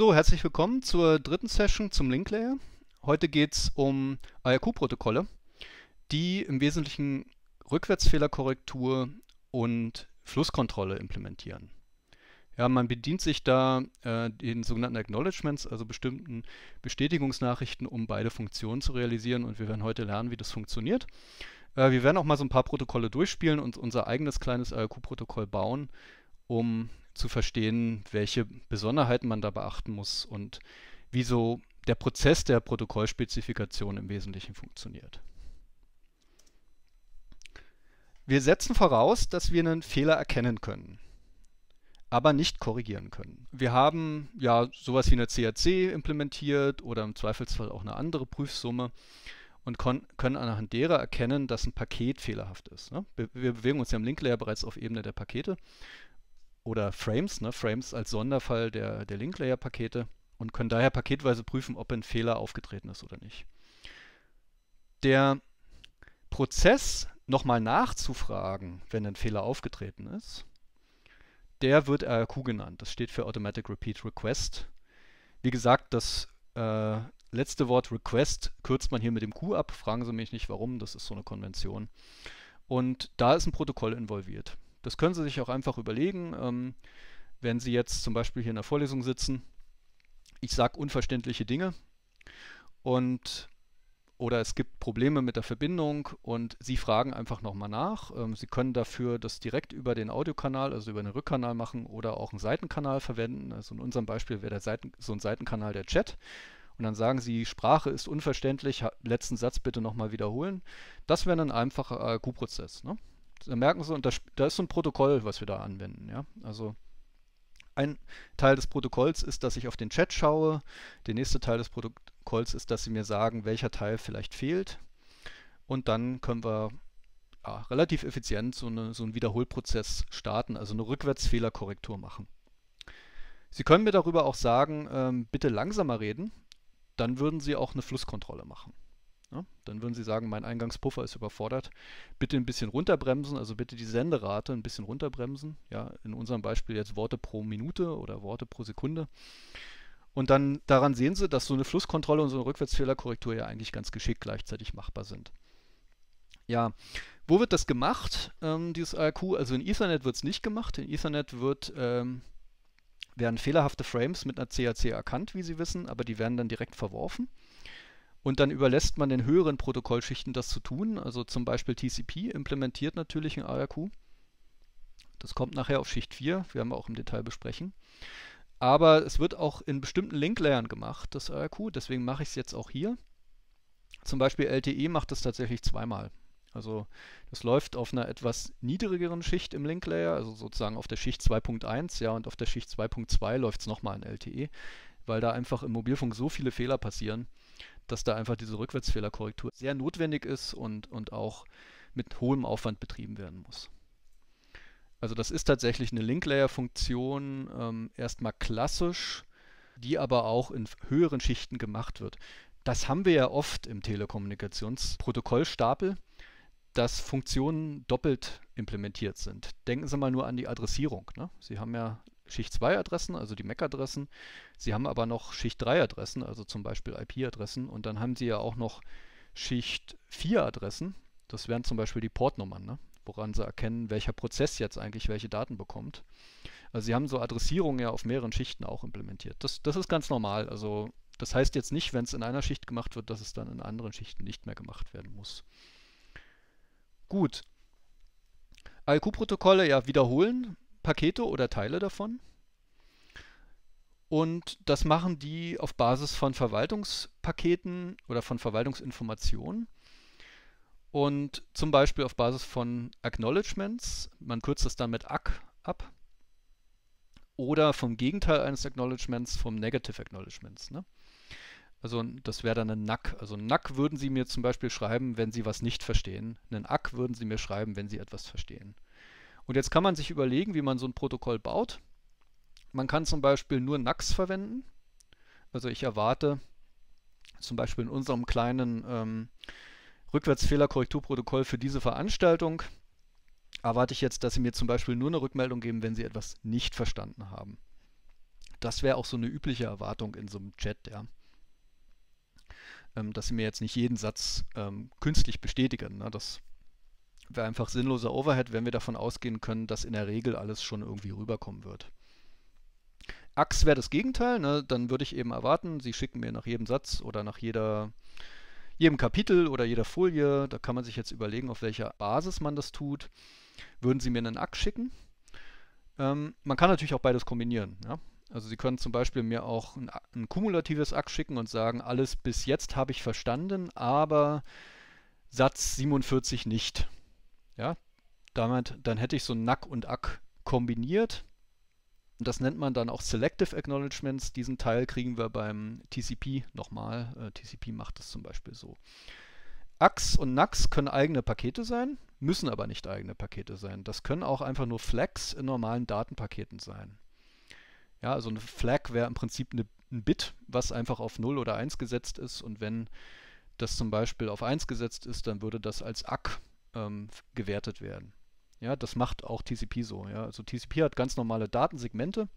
So, herzlich willkommen zur dritten Session zum Link Layer. Heute geht es um ARQ-Protokolle, die im Wesentlichen Rückwärtsfehlerkorrektur und Flusskontrolle implementieren. Ja, man bedient sich da äh, den sogenannten Acknowledgements, also bestimmten Bestätigungsnachrichten, um beide Funktionen zu realisieren. Und wir werden heute lernen, wie das funktioniert. Äh, wir werden auch mal so ein paar Protokolle durchspielen und unser eigenes kleines ARQ-Protokoll bauen, um zu verstehen, welche Besonderheiten man da beachten muss und wieso der Prozess der Protokollspezifikation im Wesentlichen funktioniert. Wir setzen voraus, dass wir einen Fehler erkennen können, aber nicht korrigieren können. Wir haben ja sowas wie eine CAC implementiert oder im Zweifelsfall auch eine andere Prüfsumme und können anhand derer erkennen, dass ein Paket fehlerhaft ist. Ne? Wir bewegen uns ja im Link-Layer bereits auf Ebene der Pakete oder Frames, ne? Frames als Sonderfall der, der Link-Layer-Pakete und können daher paketweise prüfen, ob ein Fehler aufgetreten ist oder nicht. Der Prozess, nochmal nachzufragen, wenn ein Fehler aufgetreten ist, der wird ARQ genannt. Das steht für Automatic Repeat Request. Wie gesagt, das äh, letzte Wort Request kürzt man hier mit dem Q ab. Fragen Sie mich nicht warum, das ist so eine Konvention. Und da ist ein Protokoll involviert. Das können Sie sich auch einfach überlegen, ähm, wenn Sie jetzt zum Beispiel hier in der Vorlesung sitzen. Ich sage unverständliche Dinge und oder es gibt Probleme mit der Verbindung und Sie fragen einfach nochmal nach. Ähm, Sie können dafür das direkt über den Audiokanal, also über den Rückkanal machen oder auch einen Seitenkanal verwenden. Also in unserem Beispiel wäre der Seiten, so ein Seitenkanal der Chat. Und dann sagen Sie, Sprache ist unverständlich, letzten Satz bitte nochmal wiederholen. Das wäre ein einfacher q äh, prozess Ne? Da merken sie, und da, da ist so ein Protokoll, was wir da anwenden. Ja? Also ein Teil des Protokolls ist, dass ich auf den Chat schaue. Der nächste Teil des Protokolls ist, dass sie mir sagen, welcher Teil vielleicht fehlt. Und dann können wir ja, relativ effizient so, eine, so einen Wiederholprozess starten, also eine Rückwärtsfehlerkorrektur machen. Sie können mir darüber auch sagen, ähm, bitte langsamer reden, dann würden Sie auch eine Flusskontrolle machen. Ja, ne? dann würden Sie sagen, mein Eingangspuffer ist überfordert. Bitte ein bisschen runterbremsen, also bitte die Senderate ein bisschen runterbremsen. Ja, in unserem Beispiel jetzt Worte pro Minute oder Worte pro Sekunde. Und dann daran sehen Sie, dass so eine Flusskontrolle und so eine Rückwärtsfehlerkorrektur ja eigentlich ganz geschickt gleichzeitig machbar sind. Ja, wo wird das gemacht, ähm, dieses ARQ? Also in Ethernet wird es nicht gemacht. In Ethernet wird, ähm, werden fehlerhafte Frames mit einer CAC erkannt, wie Sie wissen, aber die werden dann direkt verworfen. Und dann überlässt man den höheren Protokollschichten das zu tun. Also zum Beispiel TCP implementiert natürlich ein ARQ. Das kommt nachher auf Schicht 4, werden wir auch im Detail besprechen. Aber es wird auch in bestimmten Link-Layern gemacht, das ARQ. Deswegen mache ich es jetzt auch hier. Zum Beispiel LTE macht das tatsächlich zweimal. Also das läuft auf einer etwas niedrigeren Schicht im Link-Layer, also sozusagen auf der Schicht 2.1, ja, und auf der Schicht 2.2 läuft es nochmal in LTE, weil da einfach im Mobilfunk so viele Fehler passieren, dass da einfach diese Rückwärtsfehlerkorrektur sehr notwendig ist und, und auch mit hohem Aufwand betrieben werden muss. Also das ist tatsächlich eine link layer funktion ähm, erstmal klassisch, die aber auch in höheren Schichten gemacht wird. Das haben wir ja oft im Telekommunikationsprotokollstapel, dass Funktionen doppelt implementiert sind. Denken Sie mal nur an die Adressierung. Ne? Sie haben ja Schicht 2 Adressen, also die MAC-Adressen. Sie haben aber noch Schicht 3 Adressen, also zum Beispiel IP-Adressen. Und dann haben Sie ja auch noch Schicht 4 Adressen. Das wären zum Beispiel die Portnummern, ne? woran Sie erkennen, welcher Prozess jetzt eigentlich welche Daten bekommt. Also Sie haben so Adressierungen ja auf mehreren Schichten auch implementiert. Das, das ist ganz normal. Also das heißt jetzt nicht, wenn es in einer Schicht gemacht wird, dass es dann in anderen Schichten nicht mehr gemacht werden muss. Gut. iq protokolle ja wiederholen. Pakete oder Teile davon. Und das machen die auf Basis von Verwaltungspaketen oder von Verwaltungsinformationen. Und zum Beispiel auf Basis von Acknowledgements, man kürzt das dann mit ACK ab. Oder vom Gegenteil eines Acknowledgements, vom Negative Acknowledgements. Ne? Also das wäre dann ein NAC. Also ein NAC würden Sie mir zum Beispiel schreiben, wenn Sie was nicht verstehen. Einen ACK würden Sie mir schreiben, wenn Sie etwas verstehen. Und jetzt kann man sich überlegen, wie man so ein Protokoll baut. Man kann zum Beispiel nur NAX verwenden. Also ich erwarte zum Beispiel in unserem kleinen ähm, Rückwärtsfehlerkorrekturprotokoll für diese Veranstaltung erwarte ich jetzt, dass Sie mir zum Beispiel nur eine Rückmeldung geben, wenn Sie etwas nicht verstanden haben. Das wäre auch so eine übliche Erwartung in so einem Chat, ja. Ähm, dass Sie mir jetzt nicht jeden Satz ähm, künstlich bestätigen. Ne? Das wäre einfach sinnloser Overhead, wenn wir davon ausgehen können, dass in der Regel alles schon irgendwie rüberkommen wird. Ax wäre das Gegenteil, ne? dann würde ich eben erwarten, sie schicken mir nach jedem Satz oder nach jeder, jedem Kapitel oder jeder Folie, da kann man sich jetzt überlegen, auf welcher Basis man das tut, würden sie mir einen Ax schicken. Ähm, man kann natürlich auch beides kombinieren. Ja? Also Sie können zum Beispiel mir auch ein, ein kumulatives Ax schicken und sagen, alles bis jetzt habe ich verstanden, aber Satz 47 nicht. Ja, damit, dann hätte ich so Nack und Ack kombiniert. Und das nennt man dann auch Selective Acknowledgements. Diesen Teil kriegen wir beim TCP nochmal. Äh, TCP macht das zum Beispiel so. AX und NAX können eigene Pakete sein, müssen aber nicht eigene Pakete sein. Das können auch einfach nur Flags in normalen Datenpaketen sein. Ja, also ein Flag wäre im Prinzip eine, ein Bit, was einfach auf 0 oder 1 gesetzt ist. Und wenn das zum Beispiel auf 1 gesetzt ist, dann würde das als ACK ähm, gewertet werden. Ja, das macht auch TCP so. Ja. Also TCP hat ganz normale Datensegmente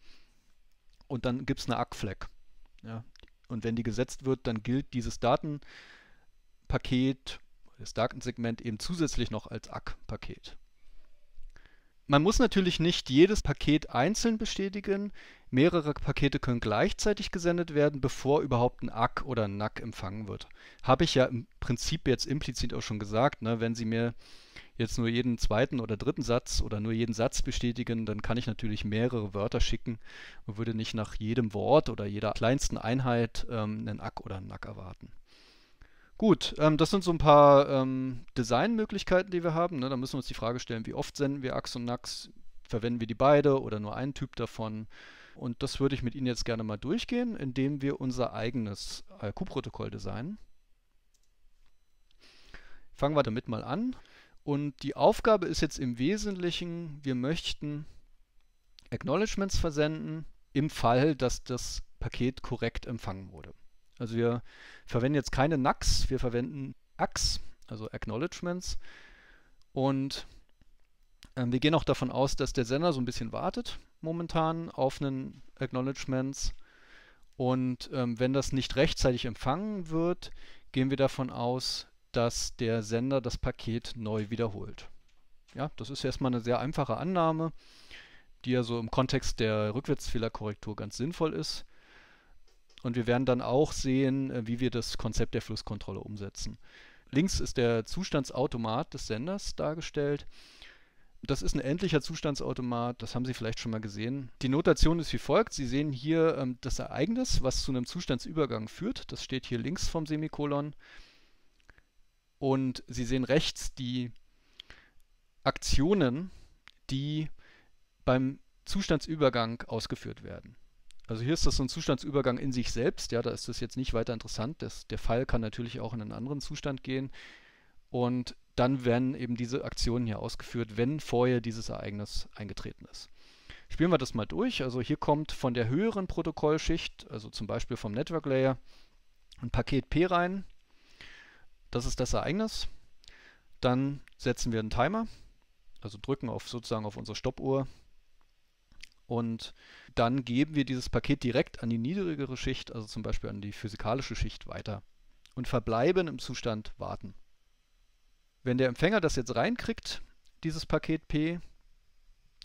und dann gibt es eine ACK-Flag. E ja. Und wenn die gesetzt wird, dann gilt dieses Datenpaket, das Datensegment eben zusätzlich noch als ACK-Paket. E Man muss natürlich nicht jedes Paket einzeln bestätigen. Mehrere Pakete können gleichzeitig gesendet werden, bevor überhaupt ein ACK oder ein NACK empfangen wird. Habe ich ja im Prinzip jetzt implizit auch schon gesagt. Ne? Wenn Sie mir jetzt nur jeden zweiten oder dritten Satz oder nur jeden Satz bestätigen, dann kann ich natürlich mehrere Wörter schicken und würde nicht nach jedem Wort oder jeder kleinsten Einheit ähm, einen ACK oder einen NACK erwarten. Gut, ähm, das sind so ein paar ähm, Designmöglichkeiten, die wir haben. Ne? Da müssen wir uns die Frage stellen, wie oft senden wir ACKs und NACKs? Verwenden wir die beide oder nur einen Typ davon? Und das würde ich mit Ihnen jetzt gerne mal durchgehen, indem wir unser eigenes IRQ-Protokoll designen. Fangen wir damit mal an. Und die Aufgabe ist jetzt im Wesentlichen, wir möchten Acknowledgements versenden im Fall, dass das Paket korrekt empfangen wurde. Also wir verwenden jetzt keine NACs, wir verwenden ACs, also Acknowledgements. Und äh, wir gehen auch davon aus, dass der Sender so ein bisschen wartet momentan auf einen Acknowledgements. Und ähm, wenn das nicht rechtzeitig empfangen wird, gehen wir davon aus, dass der Sender das Paket neu wiederholt. Ja, das ist erstmal eine sehr einfache Annahme, die ja so im Kontext der Rückwärtsfehlerkorrektur ganz sinnvoll ist. Und wir werden dann auch sehen, äh, wie wir das Konzept der Flusskontrolle umsetzen. Links ist der Zustandsautomat des Senders dargestellt. Das ist ein endlicher Zustandsautomat, das haben Sie vielleicht schon mal gesehen. Die Notation ist wie folgt. Sie sehen hier ähm, das Ereignis, was zu einem Zustandsübergang führt. Das steht hier links vom Semikolon. Und Sie sehen rechts die Aktionen, die beim Zustandsübergang ausgeführt werden. Also hier ist das so ein Zustandsübergang in sich selbst, ja, da ist das jetzt nicht weiter interessant. Das, der Fall kann natürlich auch in einen anderen Zustand gehen. Und dann werden eben diese Aktionen hier ausgeführt, wenn vorher dieses Ereignis eingetreten ist. Spielen wir das mal durch. Also hier kommt von der höheren Protokollschicht, also zum Beispiel vom Network Layer, ein Paket P rein. Das ist das Ereignis. Dann setzen wir einen Timer, also drücken auf sozusagen auf unsere Stoppuhr und dann geben wir dieses Paket direkt an die niedrigere Schicht, also zum Beispiel an die physikalische Schicht weiter und verbleiben im Zustand warten. Wenn der Empfänger das jetzt reinkriegt, dieses Paket P,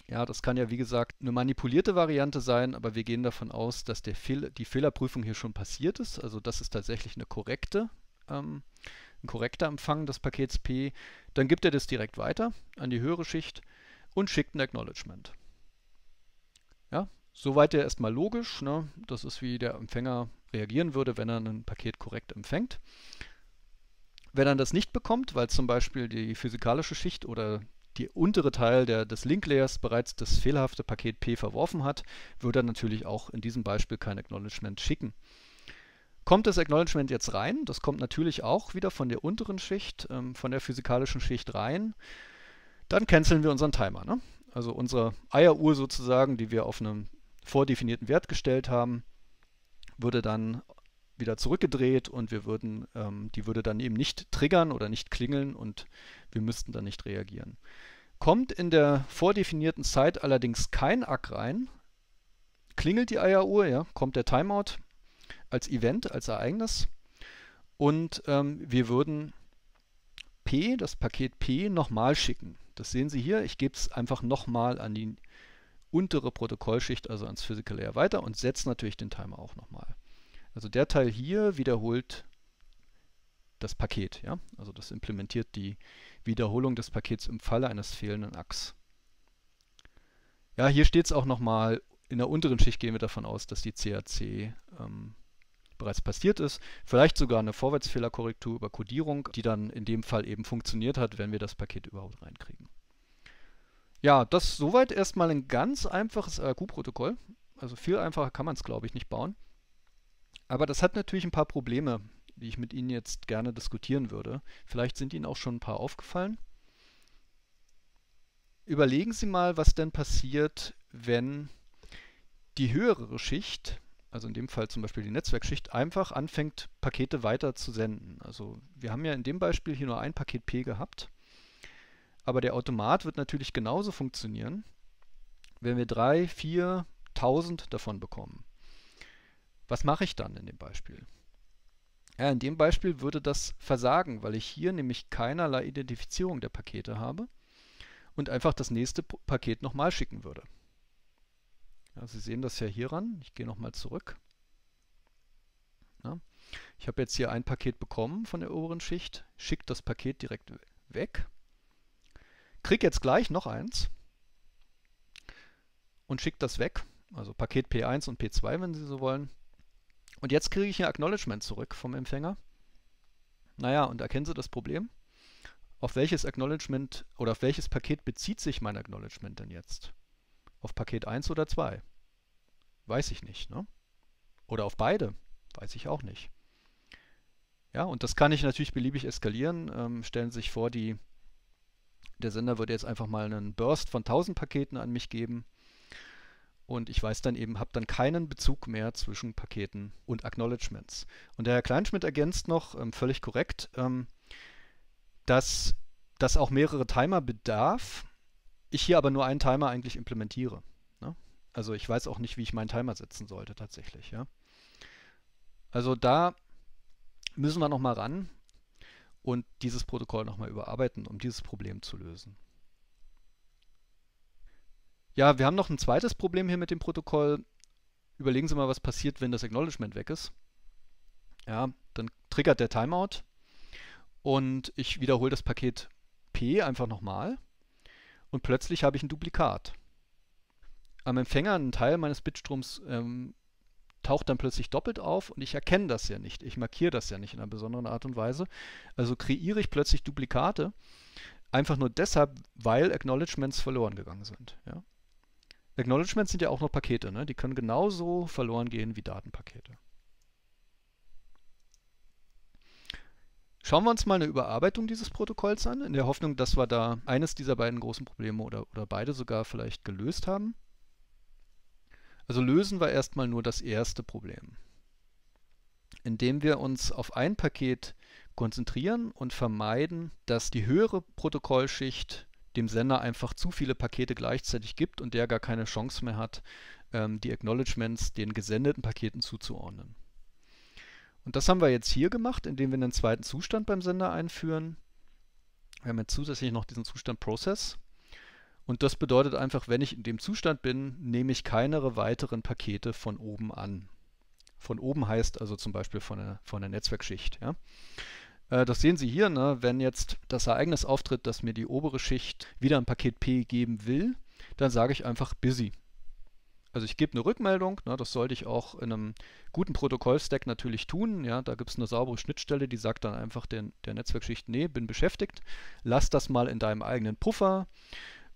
ja, das kann ja wie gesagt eine manipulierte Variante sein, aber wir gehen davon aus, dass Fehl die Fehlerprüfung hier schon passiert ist. Also das ist tatsächlich eine korrekte, ähm, ein korrekter Empfang des Pakets P. Dann gibt er das direkt weiter an die höhere Schicht und schickt ein Acknowledgement. Ja, soweit ja erstmal logisch. Ne? Das ist wie der Empfänger reagieren würde, wenn er ein Paket korrekt empfängt. Wer dann das nicht bekommt, weil zum Beispiel die physikalische Schicht oder die untere Teil der, des Link-Layers bereits das fehlerhafte Paket P verworfen hat, würde er natürlich auch in diesem Beispiel kein Acknowledgement schicken. Kommt das Acknowledgement jetzt rein? Das kommt natürlich auch wieder von der unteren Schicht, ähm, von der physikalischen Schicht rein. Dann canceln wir unseren Timer. Ne? Also unsere Eieruhr sozusagen, die wir auf einem vordefinierten Wert gestellt haben, würde dann wieder zurückgedreht und wir würden, ähm, die würde dann eben nicht triggern oder nicht klingeln und wir müssten dann nicht reagieren. Kommt in der vordefinierten Zeit allerdings kein ACK rein, klingelt die Eieruhr, ja, kommt der Timeout als Event, als Ereignis und ähm, wir würden P, das Paket P, nochmal schicken. Das sehen Sie hier, ich gebe es einfach nochmal an die untere Protokollschicht, also ans Physical Layer weiter und setze natürlich den Timer auch nochmal. Also der Teil hier wiederholt das Paket. Ja? Also das implementiert die Wiederholung des Pakets im Falle eines fehlenden Achs. Ja, hier steht es auch nochmal, in der unteren Schicht gehen wir davon aus, dass die CAC ähm, bereits passiert ist. Vielleicht sogar eine Vorwärtsfehlerkorrektur über Codierung, die dann in dem Fall eben funktioniert hat, wenn wir das Paket überhaupt reinkriegen. Ja, das soweit erstmal ein ganz einfaches RQ-Protokoll. Also viel einfacher kann man es, glaube ich, nicht bauen. Aber das hat natürlich ein paar Probleme, die ich mit Ihnen jetzt gerne diskutieren würde. Vielleicht sind Ihnen auch schon ein paar aufgefallen. Überlegen Sie mal, was denn passiert, wenn die höhere Schicht, also in dem Fall zum Beispiel die Netzwerkschicht, einfach anfängt, Pakete weiter zu senden. Also wir haben ja in dem Beispiel hier nur ein Paket P gehabt, aber der Automat wird natürlich genauso funktionieren, wenn wir 3, 4, 1000 davon bekommen. Was mache ich dann in dem Beispiel? Ja, in dem Beispiel würde das versagen, weil ich hier nämlich keinerlei Identifizierung der Pakete habe und einfach das nächste Paket nochmal schicken würde. Ja, Sie sehen das ja hieran. Ich gehe nochmal zurück. Ja, ich habe jetzt hier ein Paket bekommen von der oberen Schicht, schicke das Paket direkt weg, kriege jetzt gleich noch eins und schicke das weg, also Paket P1 und P2, wenn Sie so wollen, und jetzt kriege ich ein Acknowledgement zurück vom Empfänger. Naja, und erkennen Sie das Problem? Auf welches Acknowledgement oder auf welches Paket bezieht sich mein Acknowledgement denn jetzt? Auf Paket 1 oder 2? Weiß ich nicht, ne? Oder auf beide? Weiß ich auch nicht. Ja, und das kann ich natürlich beliebig eskalieren. Ähm, stellen Sie sich vor, die, der Sender würde jetzt einfach mal einen Burst von 1000 Paketen an mich geben und ich weiß dann eben, habe dann keinen Bezug mehr zwischen Paketen und Acknowledgements. Und der Herr Kleinschmidt ergänzt noch, ähm, völlig korrekt, ähm, dass das auch mehrere Timer bedarf, ich hier aber nur einen Timer eigentlich implementiere. Ne? Also ich weiß auch nicht, wie ich meinen Timer setzen sollte tatsächlich. Ja? Also da müssen wir nochmal ran und dieses Protokoll nochmal überarbeiten, um dieses Problem zu lösen. Ja, wir haben noch ein zweites Problem hier mit dem Protokoll. Überlegen Sie mal, was passiert, wenn das Acknowledgement weg ist. Ja, dann triggert der Timeout und ich wiederhole das Paket P einfach nochmal und plötzlich habe ich ein Duplikat. Am Empfänger ein Teil meines Bitstroms ähm, taucht dann plötzlich doppelt auf und ich erkenne das ja nicht. Ich markiere das ja nicht in einer besonderen Art und Weise. Also kreiere ich plötzlich Duplikate, einfach nur deshalb, weil Acknowledgements verloren gegangen sind. Ja? Acknowledgements sind ja auch noch Pakete, ne? Die können genauso verloren gehen wie Datenpakete. Schauen wir uns mal eine Überarbeitung dieses Protokolls an, in der Hoffnung, dass wir da eines dieser beiden großen Probleme oder, oder beide sogar vielleicht gelöst haben. Also lösen wir erstmal nur das erste Problem, indem wir uns auf ein Paket konzentrieren und vermeiden, dass die höhere Protokollschicht dem Sender einfach zu viele Pakete gleichzeitig gibt und der gar keine Chance mehr hat, ähm, die Acknowledgements den gesendeten Paketen zuzuordnen. Und das haben wir jetzt hier gemacht, indem wir einen zweiten Zustand beim Sender einführen. Wir haben jetzt zusätzlich noch diesen Zustand Process. Und das bedeutet einfach, wenn ich in dem Zustand bin, nehme ich keine weiteren Pakete von oben an. Von oben heißt also zum Beispiel von der, von der Netzwerkschicht. Ja. Äh, das sehen Sie hier, ne? wenn jetzt das Ereignis auftritt, dass mir die obere Schicht wieder ein Paket P geben will, dann sage ich einfach busy. Also ich gebe eine Rückmeldung, ne? das sollte ich auch in einem guten Protokollstack natürlich tun. Ja? Da gibt es eine saubere Schnittstelle, die sagt dann einfach den, der Netzwerkschicht, nee, bin beschäftigt, lass das mal in deinem eigenen Puffer.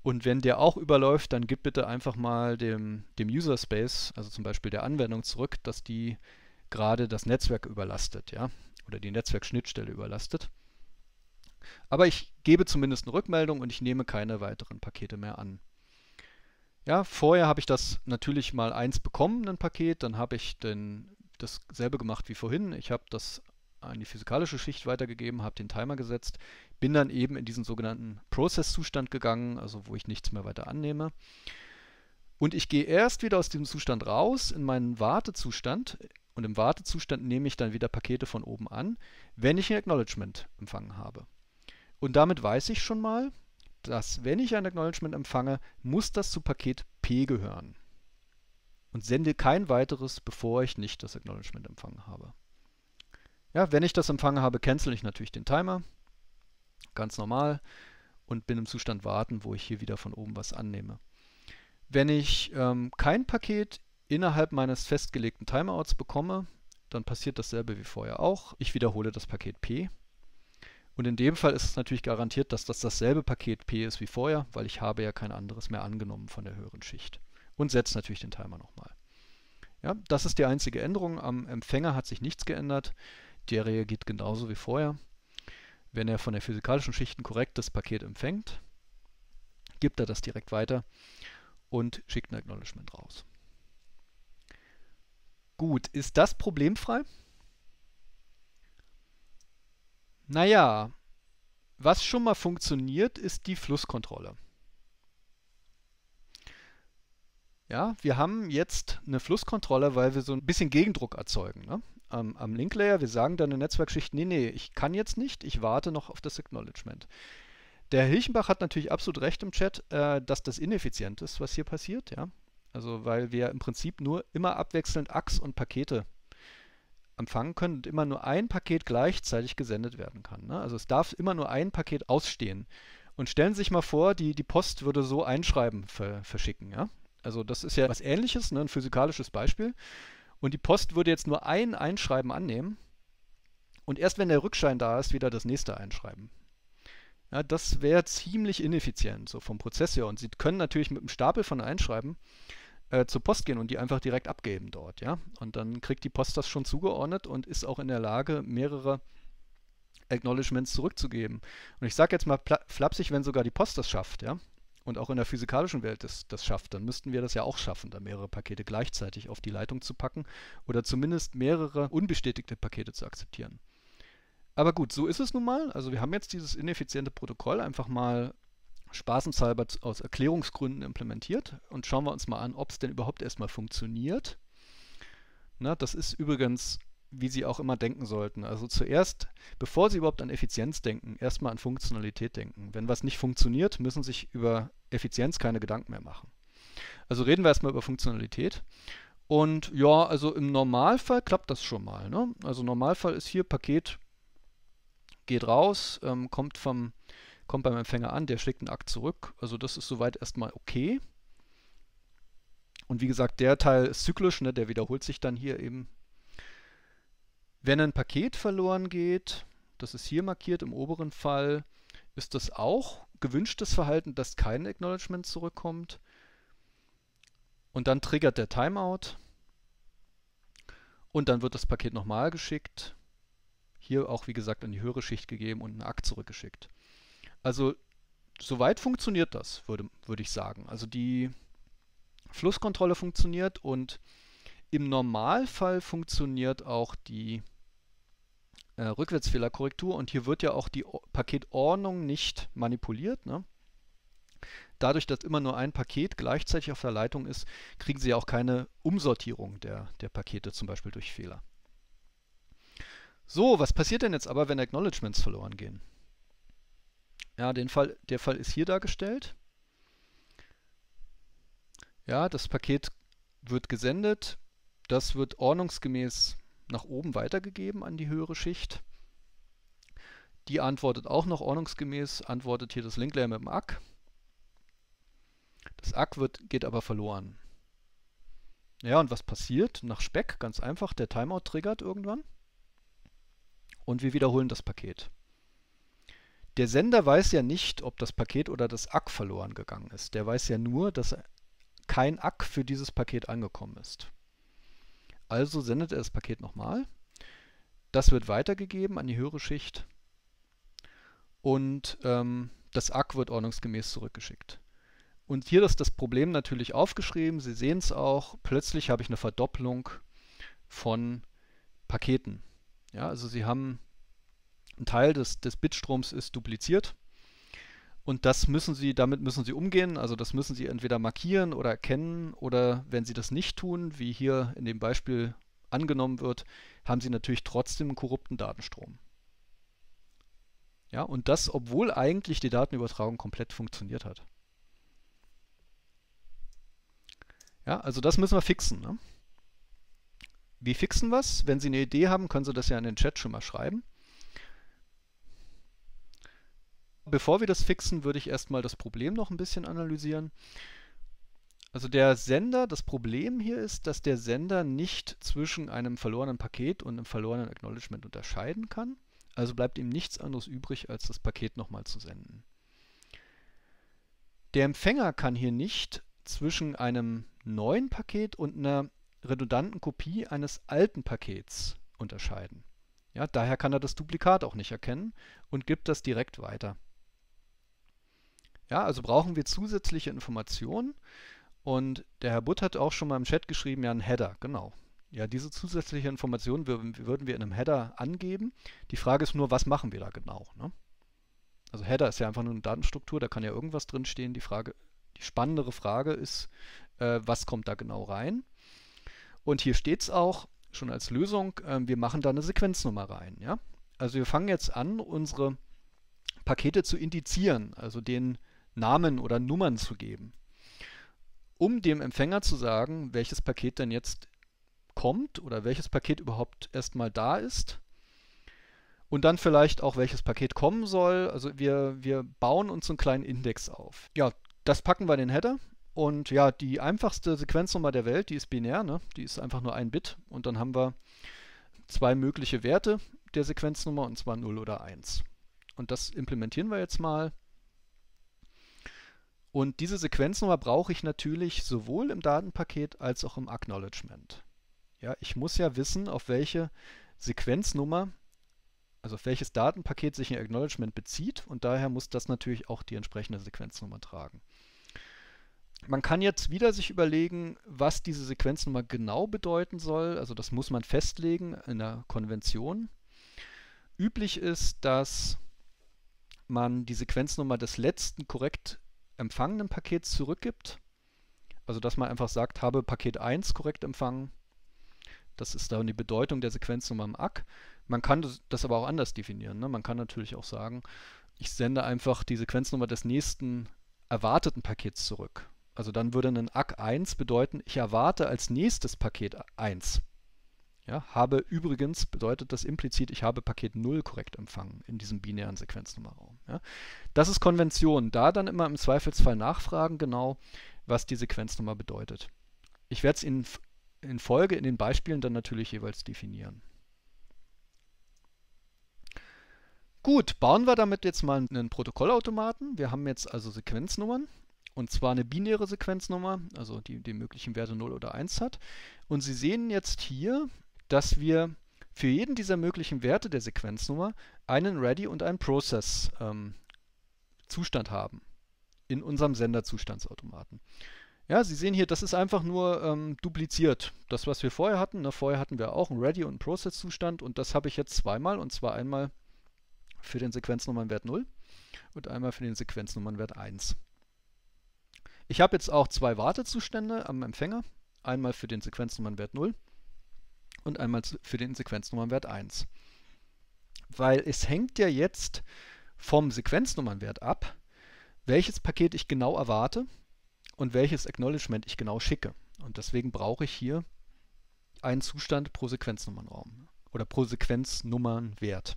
Und wenn der auch überläuft, dann gib bitte einfach mal dem, dem User Space, also zum Beispiel der Anwendung zurück, dass die gerade das Netzwerk überlastet. Ja? oder die Netzwerkschnittstelle überlastet. Aber ich gebe zumindest eine Rückmeldung und ich nehme keine weiteren Pakete mehr an. Ja, vorher habe ich das natürlich mal eins bekommen, ein Paket, dann habe ich den, dasselbe gemacht wie vorhin. Ich habe das an die physikalische Schicht weitergegeben, habe den Timer gesetzt, bin dann eben in diesen sogenannten Process-Zustand gegangen, also wo ich nichts mehr weiter annehme. Und ich gehe erst wieder aus diesem Zustand raus in meinen Wartezustand, und im Wartezustand nehme ich dann wieder Pakete von oben an, wenn ich ein Acknowledgement empfangen habe. Und damit weiß ich schon mal, dass wenn ich ein Acknowledgement empfange, muss das zu Paket P gehören. Und sende kein weiteres, bevor ich nicht das Acknowledgement empfangen habe. Ja, wenn ich das empfangen habe, cancel ich natürlich den Timer. Ganz normal. Und bin im Zustand warten, wo ich hier wieder von oben was annehme. Wenn ich ähm, kein Paket innerhalb meines festgelegten Timeouts bekomme, dann passiert dasselbe wie vorher auch. Ich wiederhole das Paket P. Und in dem Fall ist es natürlich garantiert, dass das dasselbe Paket P ist wie vorher, weil ich habe ja kein anderes mehr angenommen von der höheren Schicht. Und setze natürlich den Timer nochmal. Ja, das ist die einzige Änderung. Am Empfänger hat sich nichts geändert. Der reagiert genauso wie vorher. Wenn er von der physikalischen Schicht ein korrektes Paket empfängt, gibt er das direkt weiter und schickt ein Acknowledgement raus. Gut, ist das problemfrei? Naja, was schon mal funktioniert, ist die Flusskontrolle. Ja, wir haben jetzt eine Flusskontrolle, weil wir so ein bisschen Gegendruck erzeugen. Ne? Am, am Link-Layer, wir sagen dann in der Netzwerkschicht, nee, nee, ich kann jetzt nicht, ich warte noch auf das Acknowledgement. Der Hilchenbach hat natürlich absolut recht im Chat, äh, dass das ineffizient ist, was hier passiert. Ja? Also weil wir im Prinzip nur immer abwechselnd Achs und Pakete empfangen können und immer nur ein Paket gleichzeitig gesendet werden kann. Ne? Also es darf immer nur ein Paket ausstehen. Und stellen Sie sich mal vor, die, die Post würde so Einschreiben ver verschicken. Ja? Also das ist ja was ähnliches, ne? ein physikalisches Beispiel. Und die Post würde jetzt nur ein Einschreiben annehmen und erst wenn der Rückschein da ist, wieder das nächste einschreiben. Ja, das wäre ziemlich ineffizient, so vom Prozess her. Und Sie können natürlich mit einem Stapel von Einschreiben äh, zur Post gehen und die einfach direkt abgeben dort, ja. Und dann kriegt die Post das schon zugeordnet und ist auch in der Lage, mehrere Acknowledgements zurückzugeben. Und ich sage jetzt mal flapsig, wenn sogar die Post das schafft, ja, und auch in der physikalischen Welt das, das schafft, dann müssten wir das ja auch schaffen, da mehrere Pakete gleichzeitig auf die Leitung zu packen oder zumindest mehrere unbestätigte Pakete zu akzeptieren. Aber gut, so ist es nun mal. Also wir haben jetzt dieses ineffiziente Protokoll einfach mal spaßenshalber aus Erklärungsgründen implementiert und schauen wir uns mal an, ob es denn überhaupt erstmal funktioniert. Na, das ist übrigens, wie Sie auch immer denken sollten. Also zuerst, bevor Sie überhaupt an Effizienz denken, erstmal an Funktionalität denken. Wenn was nicht funktioniert, müssen Sie sich über Effizienz keine Gedanken mehr machen. Also reden wir erstmal über Funktionalität. Und ja, also im Normalfall klappt das schon mal. Ne? Also Normalfall ist hier Paket geht raus, ähm, kommt vom kommt beim Empfänger an, der schlägt einen Akt zurück. Also das ist soweit erstmal okay. Und wie gesagt, der Teil ist zyklisch, ne, der wiederholt sich dann hier eben. Wenn ein Paket verloren geht, das ist hier markiert im oberen Fall, ist das auch gewünschtes Verhalten, dass kein Acknowledgement zurückkommt. Und dann triggert der Timeout. Und dann wird das Paket nochmal geschickt. Hier auch, wie gesagt, an die höhere Schicht gegeben und einen Akt zurückgeschickt. Also soweit funktioniert das, würde, würde ich sagen. Also die Flusskontrolle funktioniert und im Normalfall funktioniert auch die äh, Rückwärtsfehlerkorrektur und hier wird ja auch die o Paketordnung nicht manipuliert. Ne? Dadurch, dass immer nur ein Paket gleichzeitig auf der Leitung ist, kriegen Sie ja auch keine Umsortierung der, der Pakete, zum Beispiel durch Fehler. So, was passiert denn jetzt aber, wenn Acknowledgements verloren gehen? Ja, den Fall, der Fall ist hier dargestellt. Ja, das Paket wird gesendet. Das wird ordnungsgemäß nach oben weitergegeben an die höhere Schicht. Die antwortet auch noch ordnungsgemäß, antwortet hier das Linklayer mit dem ACK. Das ACK wird, geht aber verloren. Ja, und was passiert? Nach Speck, ganz einfach, der Timeout triggert irgendwann. Und wir wiederholen das Paket der Sender weiß ja nicht, ob das Paket oder das ACK verloren gegangen ist. Der weiß ja nur, dass kein ACK für dieses Paket angekommen ist. Also sendet er das Paket nochmal. Das wird weitergegeben an die höhere Schicht und ähm, das ACK wird ordnungsgemäß zurückgeschickt. Und hier ist das Problem natürlich aufgeschrieben. Sie sehen es auch. Plötzlich habe ich eine Verdopplung von Paketen. Ja, also Sie haben ein Teil des, des Bitstroms ist dupliziert. Und das müssen sie, damit müssen sie umgehen. Also das müssen sie entweder markieren oder erkennen oder wenn sie das nicht tun, wie hier in dem Beispiel angenommen wird, haben sie natürlich trotzdem einen korrupten Datenstrom. Ja, und das, obwohl eigentlich die Datenübertragung komplett funktioniert hat. Ja, also das müssen wir fixen. Ne? Wie fixen wir es? Wenn Sie eine Idee haben, können Sie das ja in den Chat schon mal schreiben. bevor wir das fixen, würde ich erstmal das Problem noch ein bisschen analysieren. Also der Sender, das Problem hier ist, dass der Sender nicht zwischen einem verlorenen Paket und einem verlorenen Acknowledgement unterscheiden kann. Also bleibt ihm nichts anderes übrig, als das Paket nochmal zu senden. Der Empfänger kann hier nicht zwischen einem neuen Paket und einer redundanten Kopie eines alten Pakets unterscheiden. Ja, daher kann er das Duplikat auch nicht erkennen und gibt das direkt weiter. Ja, also brauchen wir zusätzliche Informationen. Und der Herr Butt hat auch schon mal im Chat geschrieben, ja, ein Header, genau. Ja, diese zusätzliche Information würden wir in einem Header angeben. Die Frage ist nur, was machen wir da genau? Ne? Also Header ist ja einfach nur eine Datenstruktur, da kann ja irgendwas drinstehen. Die Frage, die spannendere Frage ist, äh, was kommt da genau rein? Und hier steht es auch schon als Lösung, äh, wir machen da eine Sequenznummer rein. Ja? Also wir fangen jetzt an, unsere Pakete zu indizieren, also den Namen oder Nummern zu geben, um dem Empfänger zu sagen, welches Paket denn jetzt kommt oder welches Paket überhaupt erstmal da ist. Und dann vielleicht auch, welches Paket kommen soll. Also wir, wir bauen uns einen kleinen Index auf. Ja, das packen wir in den Header. Und ja, die einfachste Sequenznummer der Welt, die ist binär, ne? die ist einfach nur ein Bit. Und dann haben wir zwei mögliche Werte der Sequenznummer, und zwar 0 oder 1. Und das implementieren wir jetzt mal. Und diese Sequenznummer brauche ich natürlich sowohl im Datenpaket als auch im Acknowledgement. Ja, ich muss ja wissen, auf welche Sequenznummer, also auf welches Datenpaket sich ein Acknowledgement bezieht und daher muss das natürlich auch die entsprechende Sequenznummer tragen. Man kann jetzt wieder sich überlegen, was diese Sequenznummer genau bedeuten soll. Also das muss man festlegen in der Konvention. Üblich ist, dass man die Sequenznummer des letzten korrekt empfangenen Pakets zurückgibt. Also dass man einfach sagt, habe Paket 1 korrekt empfangen. Das ist dann die Bedeutung der Sequenznummer im ACK. Man kann das aber auch anders definieren. Ne? Man kann natürlich auch sagen, ich sende einfach die Sequenznummer des nächsten erwarteten Pakets zurück. Also dann würde ein ACK 1 bedeuten, ich erwarte als nächstes Paket 1. Ja, habe übrigens bedeutet das implizit, ich habe Paket 0 korrekt empfangen in diesem binären Sequenznummerraum. Ja. Das ist Konvention. Da dann immer im Zweifelsfall nachfragen, genau, was die Sequenznummer bedeutet. Ich werde es in, in Folge in den Beispielen dann natürlich jeweils definieren. Gut, bauen wir damit jetzt mal einen Protokollautomaten. Wir haben jetzt also Sequenznummern und zwar eine binäre Sequenznummer, also die die möglichen Werte 0 oder 1 hat. Und Sie sehen jetzt hier, dass wir für jeden dieser möglichen Werte der Sequenznummer einen Ready und einen Process ähm, Zustand haben in unserem Senderzustandsautomaten. Ja, Sie sehen hier, das ist einfach nur ähm, dupliziert. Das, was wir vorher hatten, ne, vorher hatten wir auch einen Ready und einen Process-Zustand und das habe ich jetzt zweimal und zwar einmal für den Sequenznummernwert 0 und einmal für den Sequenznummernwert 1. Ich habe jetzt auch zwei Wartezustände am Empfänger, einmal für den Sequenznummernwert 0 und einmal für den Sequenznummernwert 1. Weil es hängt ja jetzt vom Sequenznummernwert ab, welches Paket ich genau erwarte und welches Acknowledgement ich genau schicke. Und deswegen brauche ich hier einen Zustand pro Sequenznummernraum oder pro Sequenznummernwert.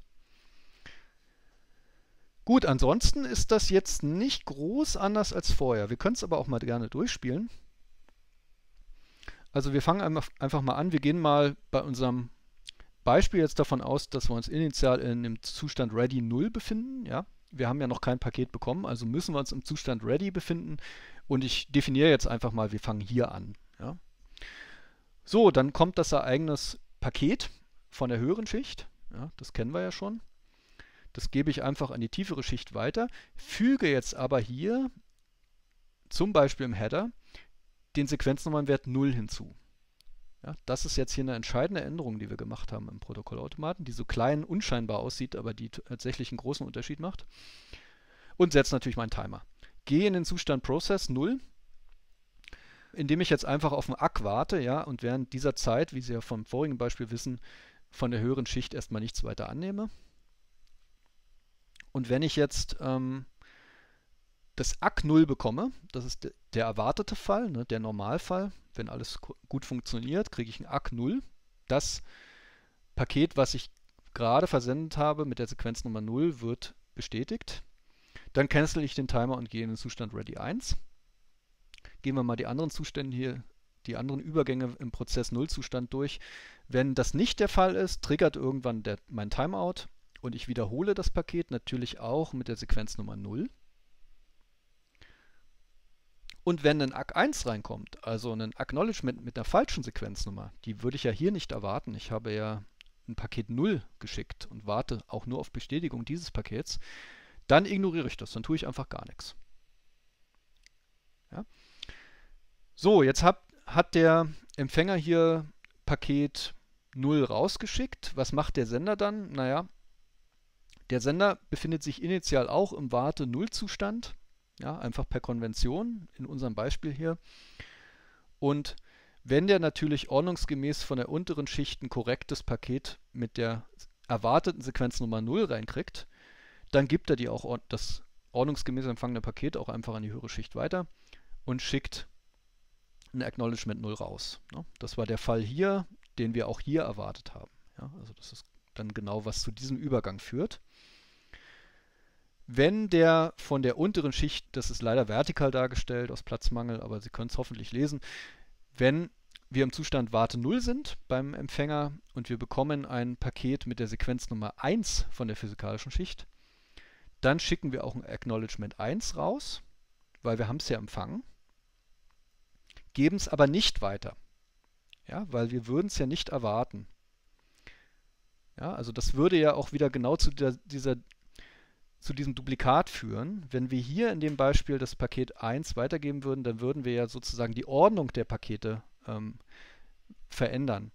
Gut, ansonsten ist das jetzt nicht groß anders als vorher. Wir können es aber auch mal gerne durchspielen. Also wir fangen einfach mal an. Wir gehen mal bei unserem Beispiel jetzt davon aus, dass wir uns initial in dem Zustand Ready 0 befinden. Ja? Wir haben ja noch kein Paket bekommen, also müssen wir uns im Zustand Ready befinden. Und ich definiere jetzt einfach mal, wir fangen hier an. Ja? So, dann kommt das Ereignis Paket von der höheren Schicht. Ja, das kennen wir ja schon. Das gebe ich einfach an die tiefere Schicht weiter, füge jetzt aber hier zum Beispiel im Header den Sequenznummernwert 0 hinzu. Ja, das ist jetzt hier eine entscheidende Änderung, die wir gemacht haben im Protokollautomaten, die so klein unscheinbar aussieht, aber die tatsächlich einen großen Unterschied macht. Und setze natürlich meinen Timer. Gehe in den Zustand Process 0, indem ich jetzt einfach auf den Ack warte, ja, und während dieser Zeit, wie Sie ja vom vorigen Beispiel wissen, von der höheren Schicht erstmal nichts weiter annehme. Und wenn ich jetzt ähm, das ACK0 bekomme, das ist der erwartete Fall, ne, der Normalfall, wenn alles gut funktioniert, kriege ich ein ACK0. Das Paket, was ich gerade versendet habe mit der Sequenz Nummer 0, wird bestätigt. Dann cancel ich den Timer und gehe in den Zustand Ready 1. Gehen wir mal die anderen Zustände hier, die anderen Übergänge im Prozess 0 Zustand durch. Wenn das nicht der Fall ist, triggert irgendwann der, mein Timeout und ich wiederhole das Paket natürlich auch mit der Sequenz Nummer 0. Und wenn ein ACK1 reinkommt, also ein Acknowledgement mit einer falschen Sequenznummer, die würde ich ja hier nicht erwarten. Ich habe ja ein Paket 0 geschickt und warte auch nur auf Bestätigung dieses Pakets, dann ignoriere ich das, dann tue ich einfach gar nichts. Ja. So, jetzt hab, hat der Empfänger hier Paket 0 rausgeschickt. Was macht der Sender dann? Naja, der Sender befindet sich initial auch im Warte-0-Zustand. Ja, einfach per Konvention, in unserem Beispiel hier. Und wenn der natürlich ordnungsgemäß von der unteren Schicht ein korrektes Paket mit der erwarteten Sequenz Nummer 0 reinkriegt, dann gibt er die auch das ordnungsgemäß empfangene Paket auch einfach an die höhere Schicht weiter und schickt ein Acknowledgement 0 raus. Ne? Das war der Fall hier, den wir auch hier erwartet haben. Also das ist dann genau, was zu diesem Übergang führt wenn der von der unteren Schicht, das ist leider vertikal dargestellt aus Platzmangel, aber Sie können es hoffentlich lesen, wenn wir im Zustand Warte 0 sind beim Empfänger und wir bekommen ein Paket mit der Sequenz Nummer 1 von der physikalischen Schicht, dann schicken wir auch ein Acknowledgement 1 raus, weil wir haben es ja empfangen, geben es aber nicht weiter, ja, weil wir würden es ja nicht erwarten. Ja, also das würde ja auch wieder genau zu dieser, dieser zu diesem Duplikat führen. Wenn wir hier in dem Beispiel das Paket 1 weitergeben würden, dann würden wir ja sozusagen die Ordnung der Pakete ähm, verändern.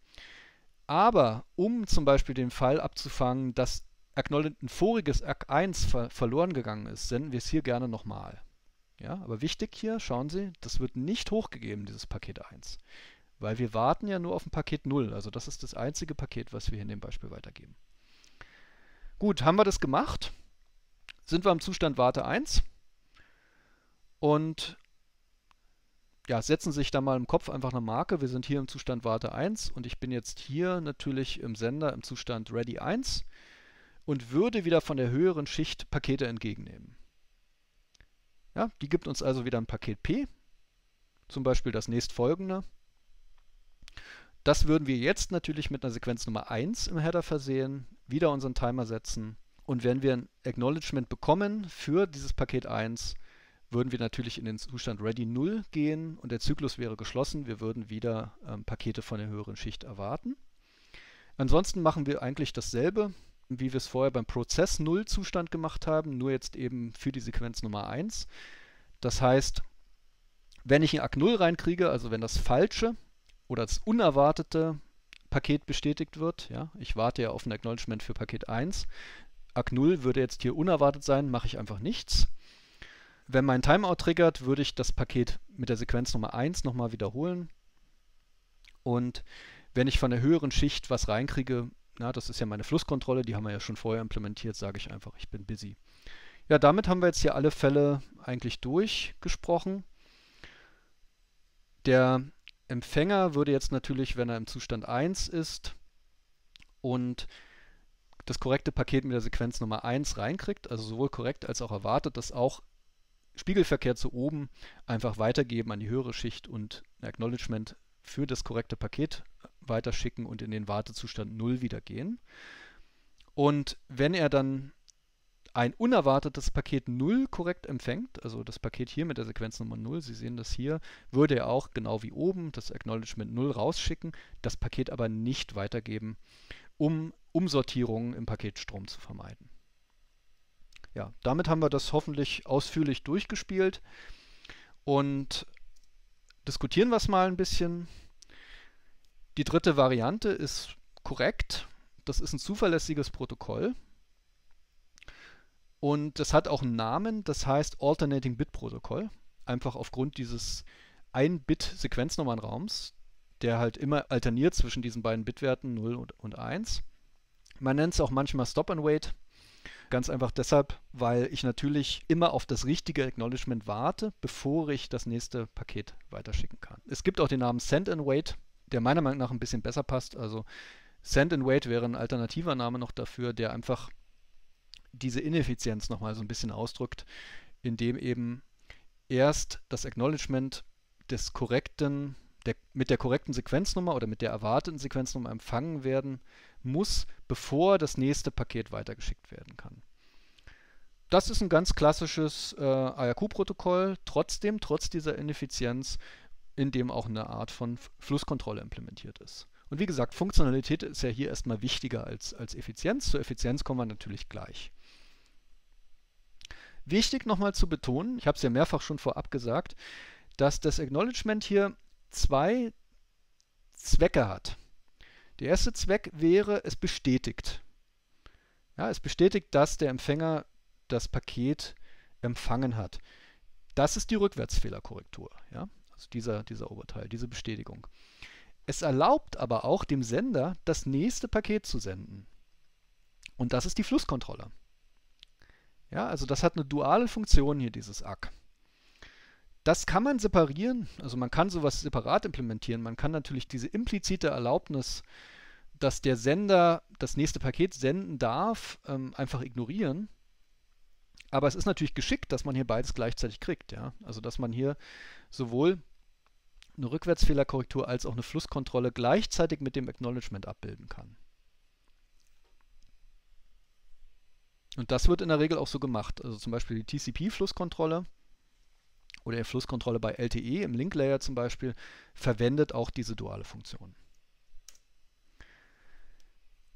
Aber um zum Beispiel den Fall abzufangen, dass ein voriges ACK1 ver verloren gegangen ist, senden wir es hier gerne nochmal. Ja, aber wichtig hier, schauen Sie, das wird nicht hochgegeben, dieses Paket 1. Weil wir warten ja nur auf ein Paket 0. Also das ist das einzige Paket, was wir in dem Beispiel weitergeben. Gut, haben wir das gemacht? sind wir im Zustand Warte 1 und ja, setzen sich da mal im Kopf einfach eine Marke. Wir sind hier im Zustand Warte 1 und ich bin jetzt hier natürlich im Sender im Zustand Ready 1 und würde wieder von der höheren Schicht Pakete entgegennehmen. Ja, die gibt uns also wieder ein Paket P, zum Beispiel das nächstfolgende. Das würden wir jetzt natürlich mit einer Sequenz Nummer 1 im Header versehen, wieder unseren Timer setzen und wenn wir ein Acknowledgement bekommen für dieses Paket 1, würden wir natürlich in den Zustand Ready 0 gehen und der Zyklus wäre geschlossen. Wir würden wieder ähm, Pakete von der höheren Schicht erwarten. Ansonsten machen wir eigentlich dasselbe, wie wir es vorher beim Prozess 0 Zustand gemacht haben, nur jetzt eben für die Sequenz Nummer 1. Das heißt, wenn ich ein ACK 0 reinkriege, also wenn das falsche oder das unerwartete Paket bestätigt wird. Ja, ich warte ja auf ein Acknowledgement für Paket 1. ACK0 würde jetzt hier unerwartet sein, mache ich einfach nichts. Wenn mein Timeout triggert, würde ich das Paket mit der Sequenz Nummer 1 nochmal wiederholen. Und wenn ich von der höheren Schicht was reinkriege, na, das ist ja meine Flusskontrolle, die haben wir ja schon vorher implementiert, sage ich einfach, ich bin busy. Ja, damit haben wir jetzt hier alle Fälle eigentlich durchgesprochen. Der Empfänger würde jetzt natürlich, wenn er im Zustand 1 ist und das korrekte Paket mit der Sequenz Nummer 1 reinkriegt, also sowohl korrekt als auch erwartet, dass auch Spiegelverkehr zu oben einfach weitergeben an die höhere Schicht und ein Acknowledgement für das korrekte Paket weiterschicken und in den Wartezustand 0 wieder gehen. Und wenn er dann ein unerwartetes Paket 0 korrekt empfängt, also das Paket hier mit der Sequenz Nummer 0, Sie sehen das hier, würde er auch genau wie oben das Acknowledgement 0 rausschicken, das Paket aber nicht weitergeben um Umsortierungen im Paketstrom zu vermeiden. Ja, damit haben wir das hoffentlich ausführlich durchgespielt und diskutieren wir es mal ein bisschen. Die dritte Variante ist korrekt. Das ist ein zuverlässiges Protokoll. Und das hat auch einen Namen, das heißt Alternating Bit Protokoll. Einfach aufgrund dieses 1 bit sequenznummernraums der halt immer alterniert zwischen diesen beiden Bitwerten 0 und, und 1. Man nennt es auch manchmal Stop and Wait. Ganz einfach deshalb, weil ich natürlich immer auf das richtige Acknowledgement warte, bevor ich das nächste Paket weiterschicken kann. Es gibt auch den Namen Send and Wait, der meiner Meinung nach ein bisschen besser passt. Also Send and Wait wäre ein alternativer Name noch dafür, der einfach diese Ineffizienz nochmal so ein bisschen ausdrückt, indem eben erst das Acknowledgement des korrekten der, mit der korrekten Sequenznummer oder mit der erwarteten Sequenznummer empfangen werden muss, bevor das nächste Paket weitergeschickt werden kann. Das ist ein ganz klassisches äh, ARQ-Protokoll, trotzdem, trotz dieser Ineffizienz, in dem auch eine Art von Flusskontrolle implementiert ist. Und wie gesagt, Funktionalität ist ja hier erstmal wichtiger als, als Effizienz. Zur Effizienz kommen wir natürlich gleich. Wichtig nochmal zu betonen, ich habe es ja mehrfach schon vorab gesagt, dass das Acknowledgement hier zwei Zwecke hat. Der erste Zweck wäre, es bestätigt. Ja, es bestätigt, dass der Empfänger das Paket empfangen hat. Das ist die Rückwärtsfehlerkorrektur. Ja? Also dieser, dieser Oberteil, diese Bestätigung. Es erlaubt aber auch dem Sender, das nächste Paket zu senden. Und das ist die Flusskontrolle. Ja, also das hat eine duale Funktion hier, dieses ACK. Das kann man separieren, also man kann sowas separat implementieren. Man kann natürlich diese implizite Erlaubnis, dass der Sender das nächste Paket senden darf, ähm, einfach ignorieren. Aber es ist natürlich geschickt, dass man hier beides gleichzeitig kriegt. Ja? Also dass man hier sowohl eine Rückwärtsfehlerkorrektur als auch eine Flusskontrolle gleichzeitig mit dem Acknowledgement abbilden kann. Und das wird in der Regel auch so gemacht. Also zum Beispiel die TCP-Flusskontrolle oder Flusskontrolle bei LTE im Link Layer zum Beispiel verwendet auch diese duale Funktion.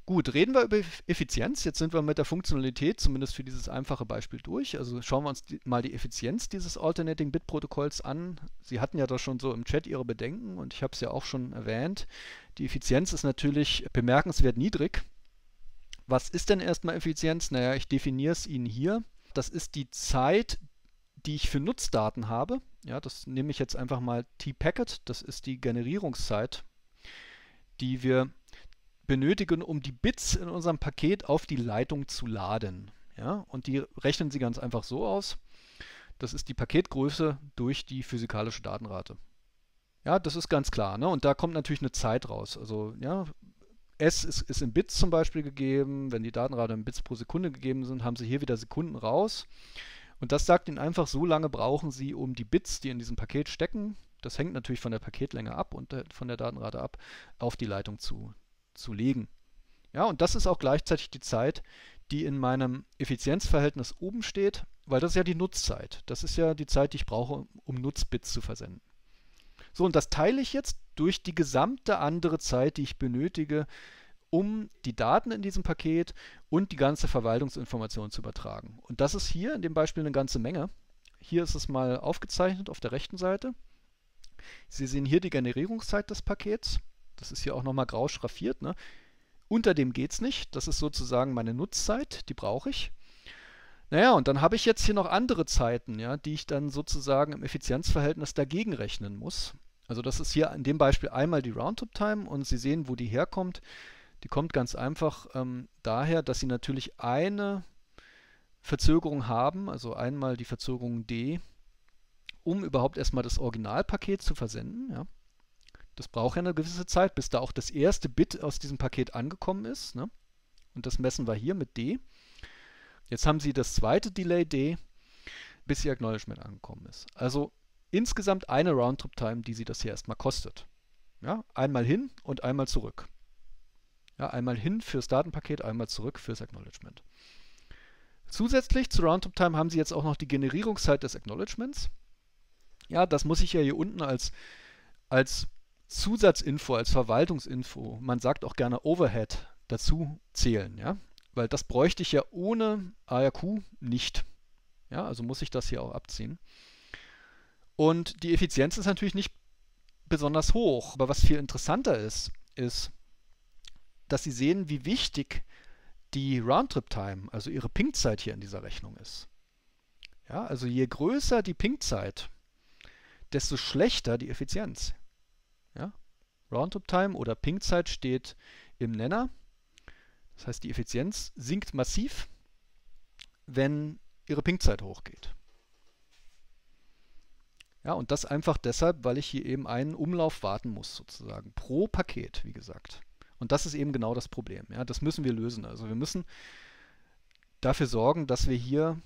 Gut, reden wir über Effizienz. Jetzt sind wir mit der Funktionalität zumindest für dieses einfache Beispiel durch. Also schauen wir uns die, mal die Effizienz dieses Alternating Bit Protokolls an. Sie hatten ja da schon so im Chat Ihre Bedenken und ich habe es ja auch schon erwähnt. Die Effizienz ist natürlich bemerkenswert niedrig. Was ist denn erstmal Effizienz? Naja, ich definiere es Ihnen hier. Das ist die Zeit, die ich für Nutzdaten habe. Ja, das nehme ich jetzt einfach mal tpacket, das ist die Generierungszeit, die wir benötigen, um die Bits in unserem Paket auf die Leitung zu laden. Ja, und die rechnen Sie ganz einfach so aus. Das ist die Paketgröße durch die physikalische Datenrate. Ja, das ist ganz klar. Ne? Und da kommt natürlich eine Zeit raus. Also, ja, S ist, ist in Bits zum Beispiel gegeben. Wenn die Datenrate in Bits pro Sekunde gegeben sind, haben Sie hier wieder Sekunden raus. Und das sagt ihnen einfach, so lange brauchen sie, um die Bits, die in diesem Paket stecken, das hängt natürlich von der Paketlänge ab und äh, von der Datenrate ab, auf die Leitung zu, zu legen. Ja, und das ist auch gleichzeitig die Zeit, die in meinem Effizienzverhältnis oben steht, weil das ist ja die Nutzzeit. Das ist ja die Zeit, die ich brauche, um Nutzbits zu versenden. So, und das teile ich jetzt durch die gesamte andere Zeit, die ich benötige, um die Daten in diesem Paket und die ganze Verwaltungsinformation zu übertragen. Und das ist hier in dem Beispiel eine ganze Menge. Hier ist es mal aufgezeichnet auf der rechten Seite. Sie sehen hier die Generierungszeit des Pakets. Das ist hier auch nochmal grau schraffiert. Ne? Unter dem geht es nicht. Das ist sozusagen meine Nutzzeit, die brauche ich. Naja, und dann habe ich jetzt hier noch andere Zeiten, ja, die ich dann sozusagen im Effizienzverhältnis dagegen rechnen muss. Also das ist hier in dem Beispiel einmal die Roundtop-Time und Sie sehen, wo die herkommt. Die kommt ganz einfach ähm, daher, dass sie natürlich eine Verzögerung haben, also einmal die Verzögerung D, um überhaupt erstmal das Originalpaket zu versenden. Ja. Das braucht ja eine gewisse Zeit, bis da auch das erste Bit aus diesem Paket angekommen ist. Ne. Und das messen wir hier mit D. Jetzt haben Sie das zweite Delay D, bis Ihr Acknowledgement angekommen ist. Also insgesamt eine Roundtrip-Time, die Sie das hier erstmal kostet. Ja, einmal hin und einmal zurück. Ja, einmal hin fürs Datenpaket, einmal zurück fürs Acknowledgement. Zusätzlich zu Roundtop Time haben Sie jetzt auch noch die Generierungszeit des Acknowledgements. Ja, das muss ich ja hier unten als, als Zusatzinfo, als Verwaltungsinfo, man sagt auch gerne Overhead, dazu zählen. Ja? Weil das bräuchte ich ja ohne ARQ nicht. Ja, also muss ich das hier auch abziehen. Und die Effizienz ist natürlich nicht besonders hoch. Aber was viel interessanter ist, ist, dass sie sehen, wie wichtig die Roundtrip-Time, also ihre Ping-Zeit hier in dieser Rechnung ist. Ja, also je größer die Ping-Zeit, desto schlechter die Effizienz. Ja? Roundtrip-Time oder Ping-Zeit steht im Nenner. Das heißt, die Effizienz sinkt massiv, wenn ihre Ping-Zeit hochgeht. Ja, und das einfach deshalb, weil ich hier eben einen Umlauf warten muss, sozusagen, pro Paket, wie gesagt. Und das ist eben genau das Problem. Ja? Das müssen wir lösen. Also wir müssen dafür sorgen, dass wir hier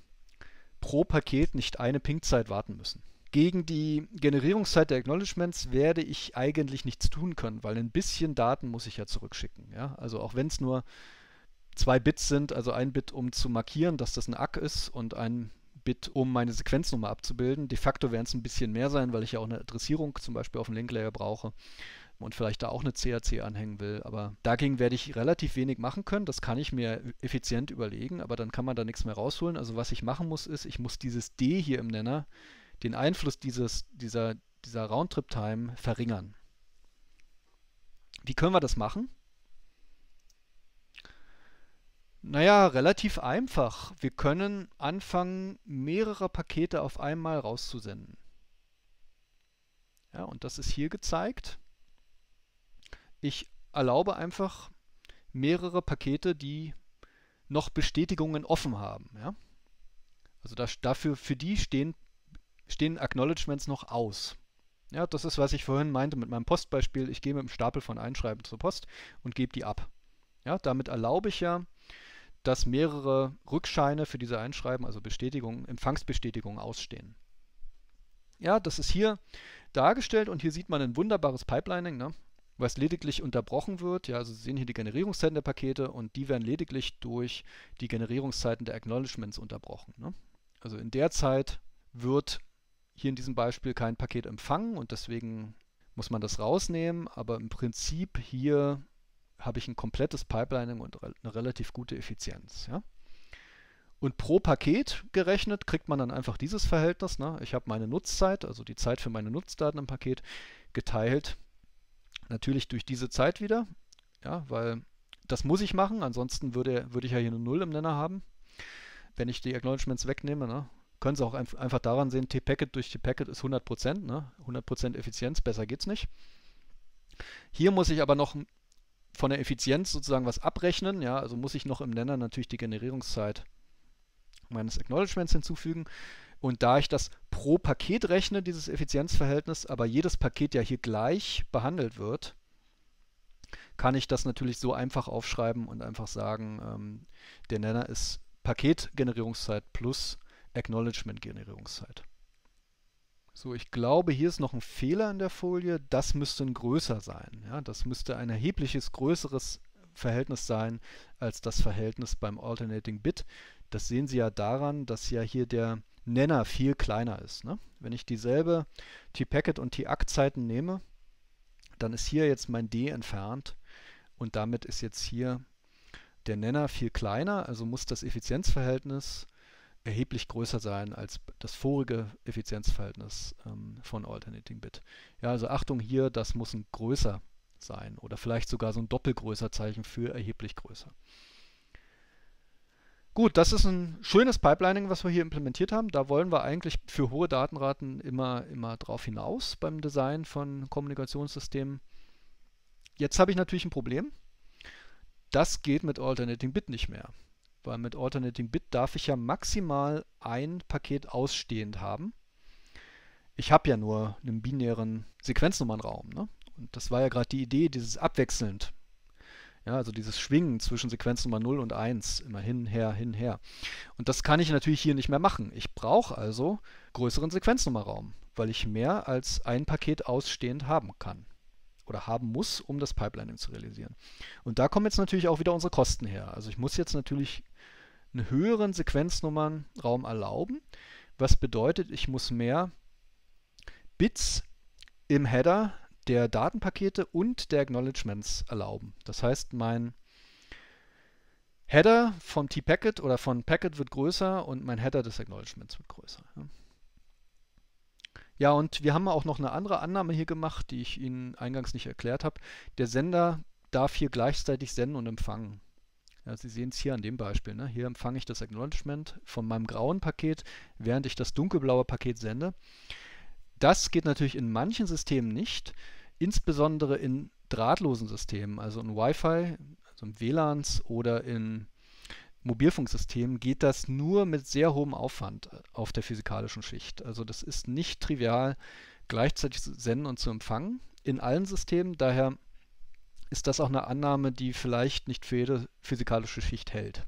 pro Paket nicht eine Ping-Zeit warten müssen. Gegen die Generierungszeit der Acknowledgements werde ich eigentlich nichts tun können, weil ein bisschen Daten muss ich ja zurückschicken. Ja? Also auch wenn es nur zwei Bits sind, also ein Bit, um zu markieren, dass das ein Ack ist und ein Bit, um meine Sequenznummer abzubilden. De facto werden es ein bisschen mehr sein, weil ich ja auch eine Adressierung zum Beispiel auf dem Link-Layer brauche und vielleicht da auch eine CAC anhängen will. Aber dagegen werde ich relativ wenig machen können. Das kann ich mir effizient überlegen, aber dann kann man da nichts mehr rausholen. Also was ich machen muss, ist, ich muss dieses D hier im Nenner, den Einfluss dieses, dieser, dieser Roundtrip-Time verringern. Wie können wir das machen? Naja, relativ einfach. Wir können anfangen, mehrere Pakete auf einmal rauszusenden. Ja, und das ist hier gezeigt. Ich erlaube einfach mehrere Pakete, die noch Bestätigungen offen haben. Ja? Also das, dafür, für die stehen, stehen Acknowledgements noch aus. Ja, das ist, was ich vorhin meinte mit meinem Postbeispiel. Ich gehe mit einem Stapel von Einschreiben zur Post und gebe die ab. Ja, damit erlaube ich ja, dass mehrere Rückscheine für diese Einschreiben, also Bestätigungen, Empfangsbestätigungen ausstehen. Ja, das ist hier dargestellt und hier sieht man ein wunderbares Pipelining. Ne? was lediglich unterbrochen wird. Ja, also Sie sehen hier die Generierungszeiten der Pakete und die werden lediglich durch die Generierungszeiten der Acknowledgements unterbrochen. Ne? Also in der Zeit wird hier in diesem Beispiel kein Paket empfangen und deswegen muss man das rausnehmen, aber im Prinzip hier habe ich ein komplettes Pipelining und eine relativ gute Effizienz. Ja? Und pro Paket gerechnet kriegt man dann einfach dieses Verhältnis. Ne? Ich habe meine Nutzzeit, also die Zeit für meine Nutzdaten im Paket, geteilt Natürlich durch diese Zeit wieder, ja, weil das muss ich machen, ansonsten würde, würde ich ja hier eine 0 im Nenner haben. Wenn ich die Acknowledgements wegnehme, ne, können Sie auch einf einfach daran sehen, T-Packet durch T-Packet ist 100%, ne, 100% Effizienz, besser geht's nicht. Hier muss ich aber noch von der Effizienz sozusagen was abrechnen, ja, also muss ich noch im Nenner natürlich die Generierungszeit meines Acknowledgements hinzufügen. Und da ich das pro Paket rechne, dieses Effizienzverhältnis, aber jedes Paket ja hier gleich behandelt wird, kann ich das natürlich so einfach aufschreiben und einfach sagen, ähm, der Nenner ist Paketgenerierungszeit plus Acknowledgement-Generierungszeit. So, ich glaube, hier ist noch ein Fehler in der Folie. Das müsste ein größer sein. Ja? Das müsste ein erhebliches größeres Verhältnis sein als das Verhältnis beim Alternating Bit. Das sehen Sie ja daran, dass ja hier der Nenner viel kleiner ist. Ne? Wenn ich dieselbe T-Packet und T-Act-Zeiten nehme, dann ist hier jetzt mein D entfernt und damit ist jetzt hier der Nenner viel kleiner, also muss das Effizienzverhältnis erheblich größer sein als das vorige Effizienzverhältnis ähm, von Alternating Bit. Ja, also Achtung hier, das muss ein größer sein oder vielleicht sogar so ein Doppelgrößerzeichen für erheblich größer. Gut, das ist ein schönes Pipelining, was wir hier implementiert haben. Da wollen wir eigentlich für hohe Datenraten immer, immer drauf hinaus beim Design von Kommunikationssystemen. Jetzt habe ich natürlich ein Problem. Das geht mit Alternating Bit nicht mehr, weil mit Alternating Bit darf ich ja maximal ein Paket ausstehend haben. Ich habe ja nur einen binären Sequenznummernraum. Ne? Und das war ja gerade die Idee, dieses abwechselnd ja, also dieses Schwingen zwischen Sequenz Nummer 0 und 1, immer hin, her, hin, her. Und das kann ich natürlich hier nicht mehr machen. Ich brauche also größeren Sequenznummerraum, weil ich mehr als ein Paket ausstehend haben kann oder haben muss, um das Pipelining zu realisieren. Und da kommen jetzt natürlich auch wieder unsere Kosten her. Also ich muss jetzt natürlich einen höheren Sequenznummernraum erlauben, was bedeutet, ich muss mehr Bits im Header der Datenpakete und der Acknowledgements erlauben. Das heißt, mein Header vom T-Packet oder von Packet wird größer und mein Header des Acknowledgements wird größer. Ja, und wir haben auch noch eine andere Annahme hier gemacht, die ich Ihnen eingangs nicht erklärt habe. Der Sender darf hier gleichzeitig senden und empfangen. Ja, Sie sehen es hier an dem Beispiel. Ne? Hier empfange ich das Acknowledgement von meinem grauen Paket, während ich das dunkelblaue Paket sende. Das geht natürlich in manchen Systemen nicht insbesondere in drahtlosen Systemen, also in Wi-Fi, also in WLANs oder in Mobilfunksystemen geht das nur mit sehr hohem Aufwand äh, auf der physikalischen Schicht. Also das ist nicht trivial, gleichzeitig zu senden und zu empfangen in allen Systemen. Daher ist das auch eine Annahme, die vielleicht nicht für jede physikalische Schicht hält.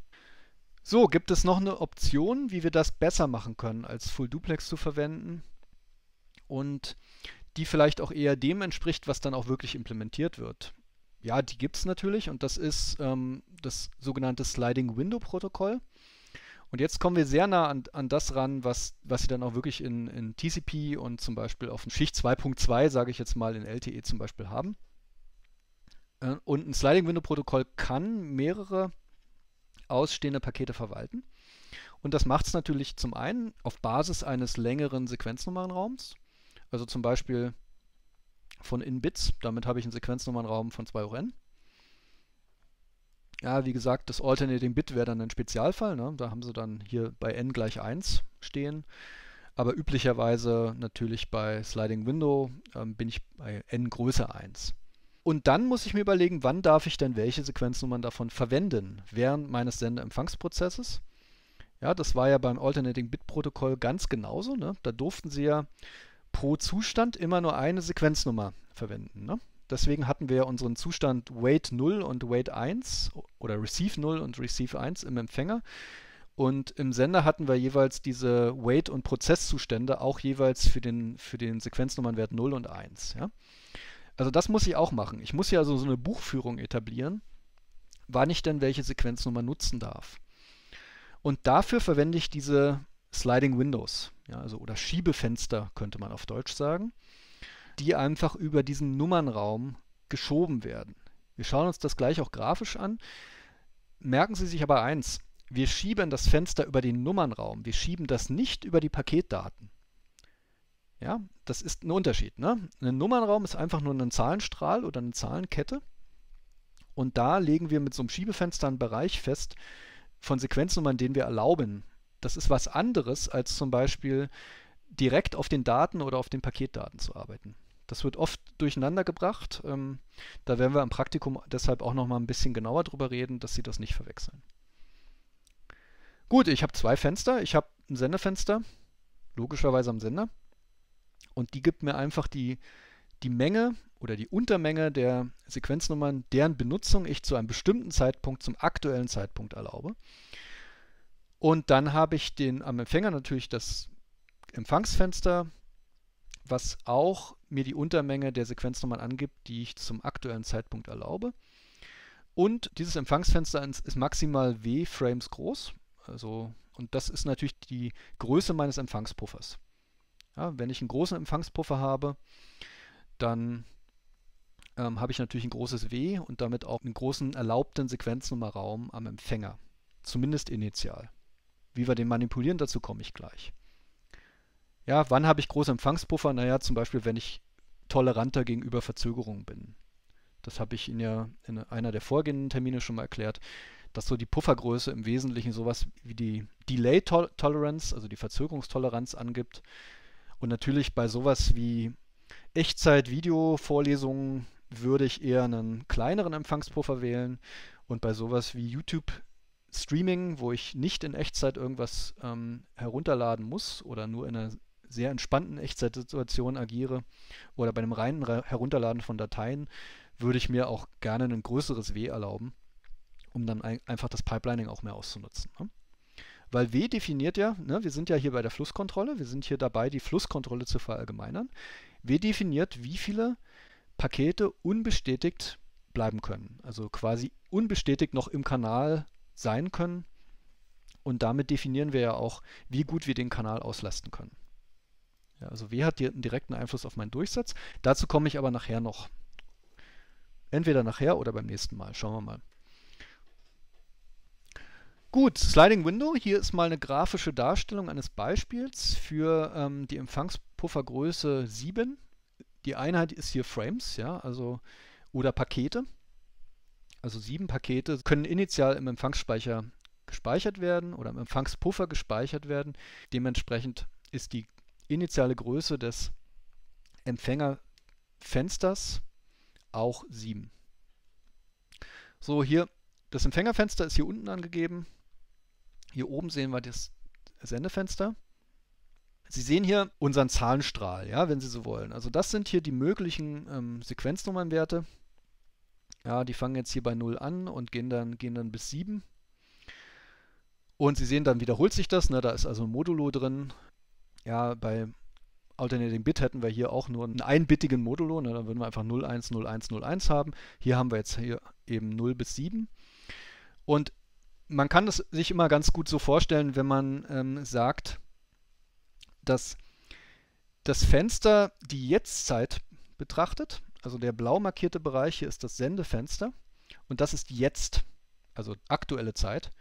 So, gibt es noch eine Option, wie wir das besser machen können, als Full Duplex zu verwenden? Und die vielleicht auch eher dem entspricht, was dann auch wirklich implementiert wird. Ja, die gibt es natürlich und das ist ähm, das sogenannte Sliding Window Protokoll. Und jetzt kommen wir sehr nah an, an das ran, was, was Sie dann auch wirklich in, in TCP und zum Beispiel auf Schicht 2.2, sage ich jetzt mal, in LTE zum Beispiel haben. Äh, und ein Sliding Window Protokoll kann mehrere ausstehende Pakete verwalten. Und das macht es natürlich zum einen auf Basis eines längeren Sequenznummernraums. Also zum Beispiel von in-Bits, damit habe ich einen Sequenznummernraum von 2 hoch n. Ja, wie gesagt, das Alternating Bit wäre dann ein Spezialfall. Ne? Da haben sie dann hier bei n gleich 1 stehen. Aber üblicherweise natürlich bei Sliding Window ähm, bin ich bei n größer 1. Und dann muss ich mir überlegen, wann darf ich denn welche Sequenznummern davon verwenden während meines Sendeempfangsprozesses. Ja, das war ja beim Alternating Bit Protokoll ganz genauso. Ne? Da durften sie ja pro Zustand immer nur eine Sequenznummer verwenden. Ne? Deswegen hatten wir unseren Zustand Wait 0 und Wait 1 oder Receive 0 und Receive 1 im Empfänger. Und im Sender hatten wir jeweils diese Wait- und Prozesszustände auch jeweils für den, für den Sequenznummernwert 0 und 1. Ja? Also das muss ich auch machen. Ich muss ja also so eine Buchführung etablieren, wann ich denn welche Sequenznummer nutzen darf. Und dafür verwende ich diese Sliding Windows, ja, also oder Schiebefenster könnte man auf Deutsch sagen, die einfach über diesen Nummernraum geschoben werden. Wir schauen uns das gleich auch grafisch an. Merken Sie sich aber eins, wir schieben das Fenster über den Nummernraum, wir schieben das nicht über die Paketdaten. Ja, das ist ein Unterschied. Ne? Ein Nummernraum ist einfach nur ein Zahlenstrahl oder eine Zahlenkette. Und da legen wir mit so einem Schiebefenster einen Bereich fest von Sequenznummern, den wir erlauben, das ist was anderes, als zum Beispiel direkt auf den Daten oder auf den Paketdaten zu arbeiten. Das wird oft durcheinander gebracht. Ähm, da werden wir im Praktikum deshalb auch noch mal ein bisschen genauer drüber reden, dass Sie das nicht verwechseln. Gut, ich habe zwei Fenster. Ich habe ein Sendefenster, logischerweise am Sender. Und die gibt mir einfach die, die Menge oder die Untermenge der Sequenznummern, deren Benutzung ich zu einem bestimmten Zeitpunkt, zum aktuellen Zeitpunkt erlaube. Und dann habe ich den am Empfänger natürlich das Empfangsfenster, was auch mir die Untermenge der Sequenznummern angibt, die ich zum aktuellen Zeitpunkt erlaube. Und dieses Empfangsfenster ist maximal W Frames groß. Also, und das ist natürlich die Größe meines Empfangspuffers. Ja, wenn ich einen großen Empfangspuffer habe, dann ähm, habe ich natürlich ein großes W und damit auch einen großen erlaubten Sequenznummerraum am Empfänger. Zumindest initial. Wie wir den manipulieren, dazu komme ich gleich. Ja, wann habe ich große Empfangspuffer? Naja, zum Beispiel, wenn ich toleranter gegenüber Verzögerungen bin. Das habe ich Ihnen ja in einer der vorgehenden Termine schon mal erklärt, dass so die Puffergröße im Wesentlichen sowas wie die Delay Tolerance, also die Verzögerungstoleranz angibt. Und natürlich bei sowas wie Echtzeit-Video-Vorlesungen würde ich eher einen kleineren Empfangspuffer wählen. Und bei sowas wie YouTube Streaming, wo ich nicht in Echtzeit irgendwas ähm, herunterladen muss oder nur in einer sehr entspannten Echtzeitsituation agiere oder bei einem reinen Re Herunterladen von Dateien, würde ich mir auch gerne ein größeres W erlauben, um dann ein einfach das Pipelining auch mehr auszunutzen. Ne? Weil W definiert ja, ne, wir sind ja hier bei der Flusskontrolle, wir sind hier dabei, die Flusskontrolle zu verallgemeinern. W definiert, wie viele Pakete unbestätigt bleiben können. Also quasi unbestätigt noch im Kanal sein können. Und damit definieren wir ja auch, wie gut wir den Kanal auslasten können. Ja, also W hat einen direkten Einfluss auf meinen Durchsatz. Dazu komme ich aber nachher noch. Entweder nachher oder beim nächsten Mal. Schauen wir mal. Gut, Sliding Window. Hier ist mal eine grafische Darstellung eines Beispiels für ähm, die Empfangspuffergröße 7. Die Einheit ist hier Frames, ja, also oder Pakete. Also sieben Pakete können initial im Empfangsspeicher gespeichert werden oder im Empfangspuffer gespeichert werden. Dementsprechend ist die initiale Größe des Empfängerfensters auch 7. So, hier, das Empfängerfenster ist hier unten angegeben. Hier oben sehen wir das Sendefenster. Sie sehen hier unseren Zahlenstrahl, ja, wenn Sie so wollen. Also das sind hier die möglichen ähm, Sequenznummerwerte ja, die fangen jetzt hier bei 0 an und gehen dann, gehen dann bis 7. Und Sie sehen, dann wiederholt sich das. Ne? Da ist also ein Modulo drin. Ja, bei Alternating Bit hätten wir hier auch nur einen einbittigen Modulo. Ne? Dann würden wir einfach 0, 1, 0, 1, 0, 1 haben. Hier haben wir jetzt hier eben 0 bis 7. Und man kann es sich immer ganz gut so vorstellen, wenn man ähm, sagt, dass das Fenster die Jetztzeit betrachtet also der blau markierte Bereich hier ist das Sendefenster und das ist jetzt, also aktuelle Zeit.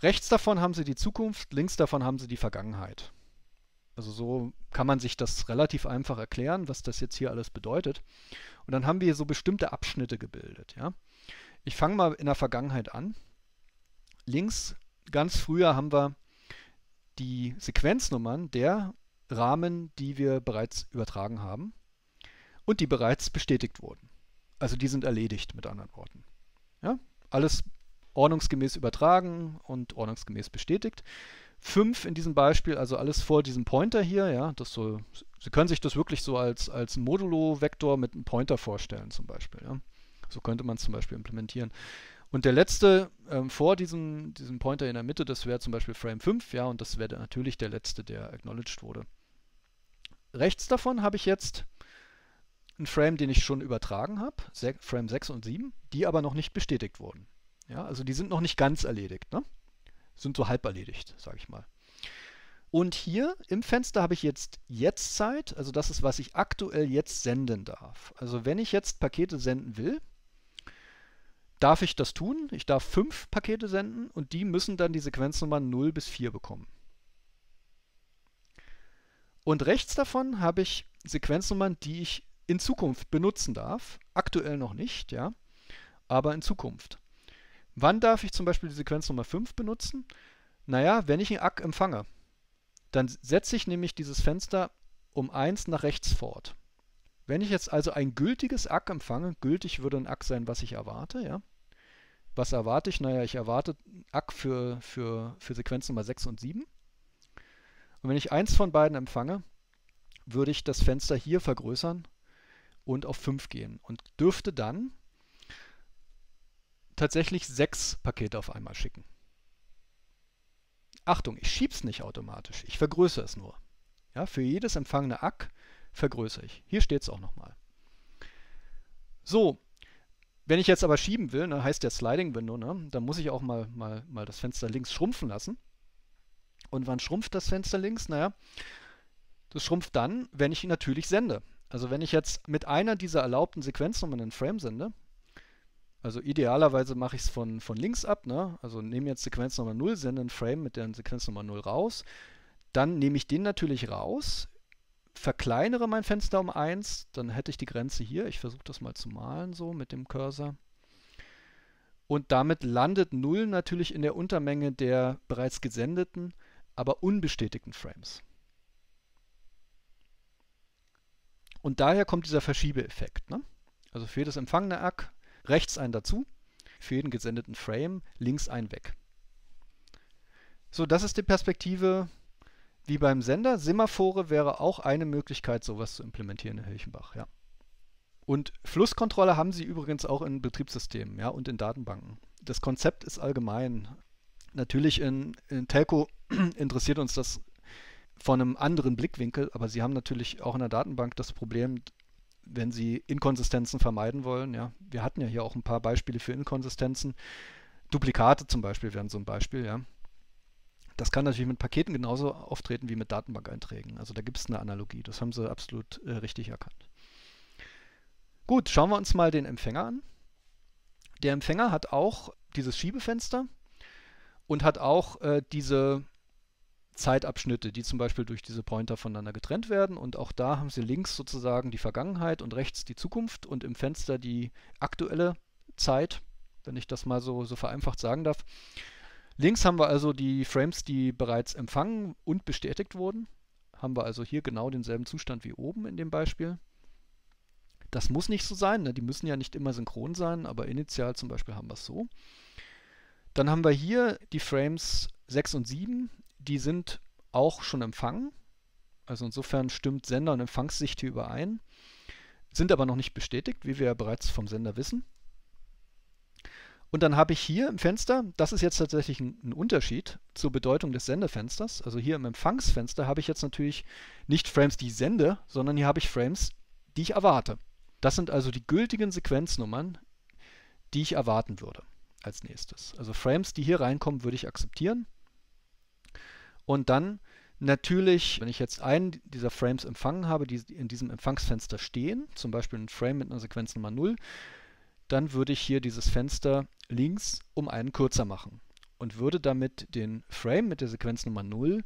Rechts davon haben Sie die Zukunft, links davon haben Sie die Vergangenheit. Also so kann man sich das relativ einfach erklären, was das jetzt hier alles bedeutet. Und dann haben wir so bestimmte Abschnitte gebildet. Ja? Ich fange mal in der Vergangenheit an. Links ganz früher haben wir die Sequenznummern der Rahmen, die wir bereits übertragen haben und die bereits bestätigt wurden. Also die sind erledigt mit anderen Worten. Ja? Alles ordnungsgemäß übertragen und ordnungsgemäß bestätigt. 5 in diesem Beispiel, also alles vor diesem Pointer hier, ja, das so, Sie können sich das wirklich so als, als Modulo-Vektor mit einem Pointer vorstellen zum Beispiel. Ja. So könnte man es zum Beispiel implementieren. Und der letzte ähm, vor diesem, diesem Pointer in der Mitte, das wäre zum Beispiel Frame 5, ja, und das wäre natürlich der letzte, der acknowledged wurde. Rechts davon habe ich jetzt ein Frame, den ich schon übertragen habe, Frame 6 und 7, die aber noch nicht bestätigt wurden. Ja, also die sind noch nicht ganz erledigt, ne? sind so halb erledigt, sage ich mal. Und hier im Fenster habe ich jetzt Jetztzeit, also das ist, was ich aktuell jetzt senden darf. Also wenn ich jetzt Pakete senden will, darf ich das tun. Ich darf fünf Pakete senden und die müssen dann die Sequenznummern 0 bis 4 bekommen. Und rechts davon habe ich Sequenznummern, die ich in Zukunft benutzen darf. Aktuell noch nicht, ja, aber in Zukunft. Wann darf ich zum Beispiel die Sequenz Nummer 5 benutzen? Naja, wenn ich einen Ack empfange, dann setze ich nämlich dieses Fenster um 1 nach rechts fort. Wenn ich jetzt also ein gültiges Ack empfange, gültig würde ein Ack sein, was ich erwarte, ja. Was erwarte ich? Naja, ich erwarte Ack für, für, für Sequenz Nummer 6 und 7. Und wenn ich eins von beiden empfange, würde ich das Fenster hier vergrößern und auf 5 gehen und dürfte dann tatsächlich sechs Pakete auf einmal schicken. Achtung, ich schiebe es nicht automatisch, ich vergrößere es nur. Ja, für jedes empfangene ACK vergrößere ich. Hier steht es auch nochmal. So, wenn ich jetzt aber schieben will, ne, heißt der Sliding Window, ne, dann muss ich auch mal, mal, mal das Fenster links schrumpfen lassen. Und wann schrumpft das Fenster links? Naja, das schrumpft dann, wenn ich ihn natürlich sende. Also wenn ich jetzt mit einer dieser erlaubten Sequenznummern einen Frame sende, also idealerweise mache ich es von, von links ab, ne? also nehme jetzt Sequenznummer 0, sende einen Frame mit der Sequenznummer 0 raus, dann nehme ich den natürlich raus, verkleinere mein Fenster um 1, dann hätte ich die Grenze hier. Ich versuche das mal zu malen so mit dem Cursor. Und damit landet 0 natürlich in der Untermenge der bereits gesendeten, aber unbestätigten Frames. Und daher kommt dieser Verschiebeeffekt. Ne? Also für jedes empfangene Ack rechts einen dazu, für jeden gesendeten Frame links einen weg. So, das ist die Perspektive wie beim Sender. Semaphore wäre auch eine Möglichkeit, sowas zu implementieren in Hilchenbach, ja. Und Flusskontrolle haben sie übrigens auch in Betriebssystemen, ja, und in Datenbanken. Das Konzept ist allgemein. Natürlich in, in Telco interessiert uns das von einem anderen Blickwinkel, aber sie haben natürlich auch in der Datenbank das Problem, wenn sie Inkonsistenzen vermeiden wollen. Ja, wir hatten ja hier auch ein paar Beispiele für Inkonsistenzen. Duplikate zum Beispiel wären so ein Beispiel, ja. Das kann natürlich mit Paketen genauso auftreten wie mit Datenbank-Einträgen. Also da gibt es eine Analogie. Das haben sie absolut äh, richtig erkannt. Gut, schauen wir uns mal den Empfänger an. Der Empfänger hat auch dieses Schiebefenster und hat auch äh, diese Zeitabschnitte, die zum Beispiel durch diese Pointer voneinander getrennt werden. Und auch da haben Sie links sozusagen die Vergangenheit und rechts die Zukunft und im Fenster die aktuelle Zeit, wenn ich das mal so, so vereinfacht sagen darf. Links haben wir also die Frames, die bereits empfangen und bestätigt wurden. Haben wir also hier genau denselben Zustand wie oben in dem Beispiel. Das muss nicht so sein, ne? die müssen ja nicht immer synchron sein, aber initial zum Beispiel haben wir es so. Dann haben wir hier die Frames 6 und 7 die sind auch schon empfangen. Also insofern stimmt Sender und Empfangssicht hier überein, sind aber noch nicht bestätigt, wie wir ja bereits vom Sender wissen. Und dann habe ich hier im Fenster, das ist jetzt tatsächlich ein, ein, Unterschied zur Bedeutung des Sendefensters. Also hier im Empfangsfenster habe ich jetzt natürlich nicht Frames, die ich sende, sondern hier habe ich Frames, die ich erwarte. Das sind also die gültigen Sequenznummern, die ich erwarten würde als nächstes. Also Frames, die hier reinkommen, würde ich akzeptieren. Und dann natürlich, wenn ich jetzt einen dieser Frames empfangen habe, die in diesem Empfangsfenster stehen, zum Beispiel ein Frame mit einer Sequenz Nummer 0, dann würde ich hier dieses Fenster links um einen kürzer machen und würde damit den Frame mit der Sequenz Nummer 0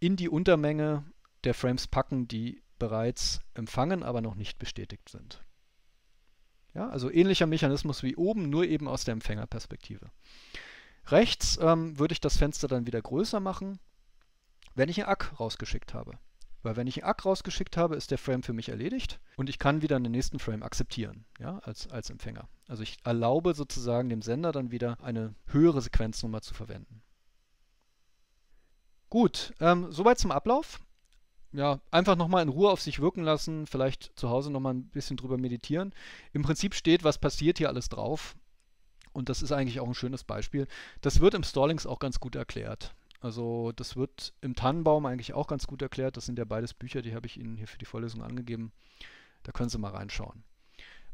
in die Untermenge der Frames packen, die bereits empfangen, aber noch nicht bestätigt sind. Ja, also ähnlicher Mechanismus wie oben, nur eben aus der Empfängerperspektive. Rechts ähm, würde ich das Fenster dann wieder größer machen, wenn ich ein Ack rausgeschickt habe. Weil wenn ich ein Ack rausgeschickt habe, ist der Frame für mich erledigt und ich kann wieder den nächsten Frame akzeptieren, ja, als, als Empfänger. Also ich erlaube sozusagen dem Sender dann wieder eine höhere Sequenznummer zu verwenden. Gut, ähm, soweit zum Ablauf. Ja, einfach nochmal in Ruhe auf sich wirken lassen, vielleicht zu Hause nochmal ein bisschen drüber meditieren. Im Prinzip steht, was passiert hier alles drauf. Und das ist eigentlich auch ein schönes Beispiel. Das wird im Stallings auch ganz gut erklärt. Also das wird im Tannenbaum eigentlich auch ganz gut erklärt. Das sind ja beides Bücher, die habe ich Ihnen hier für die Vorlesung angegeben. Da können Sie mal reinschauen.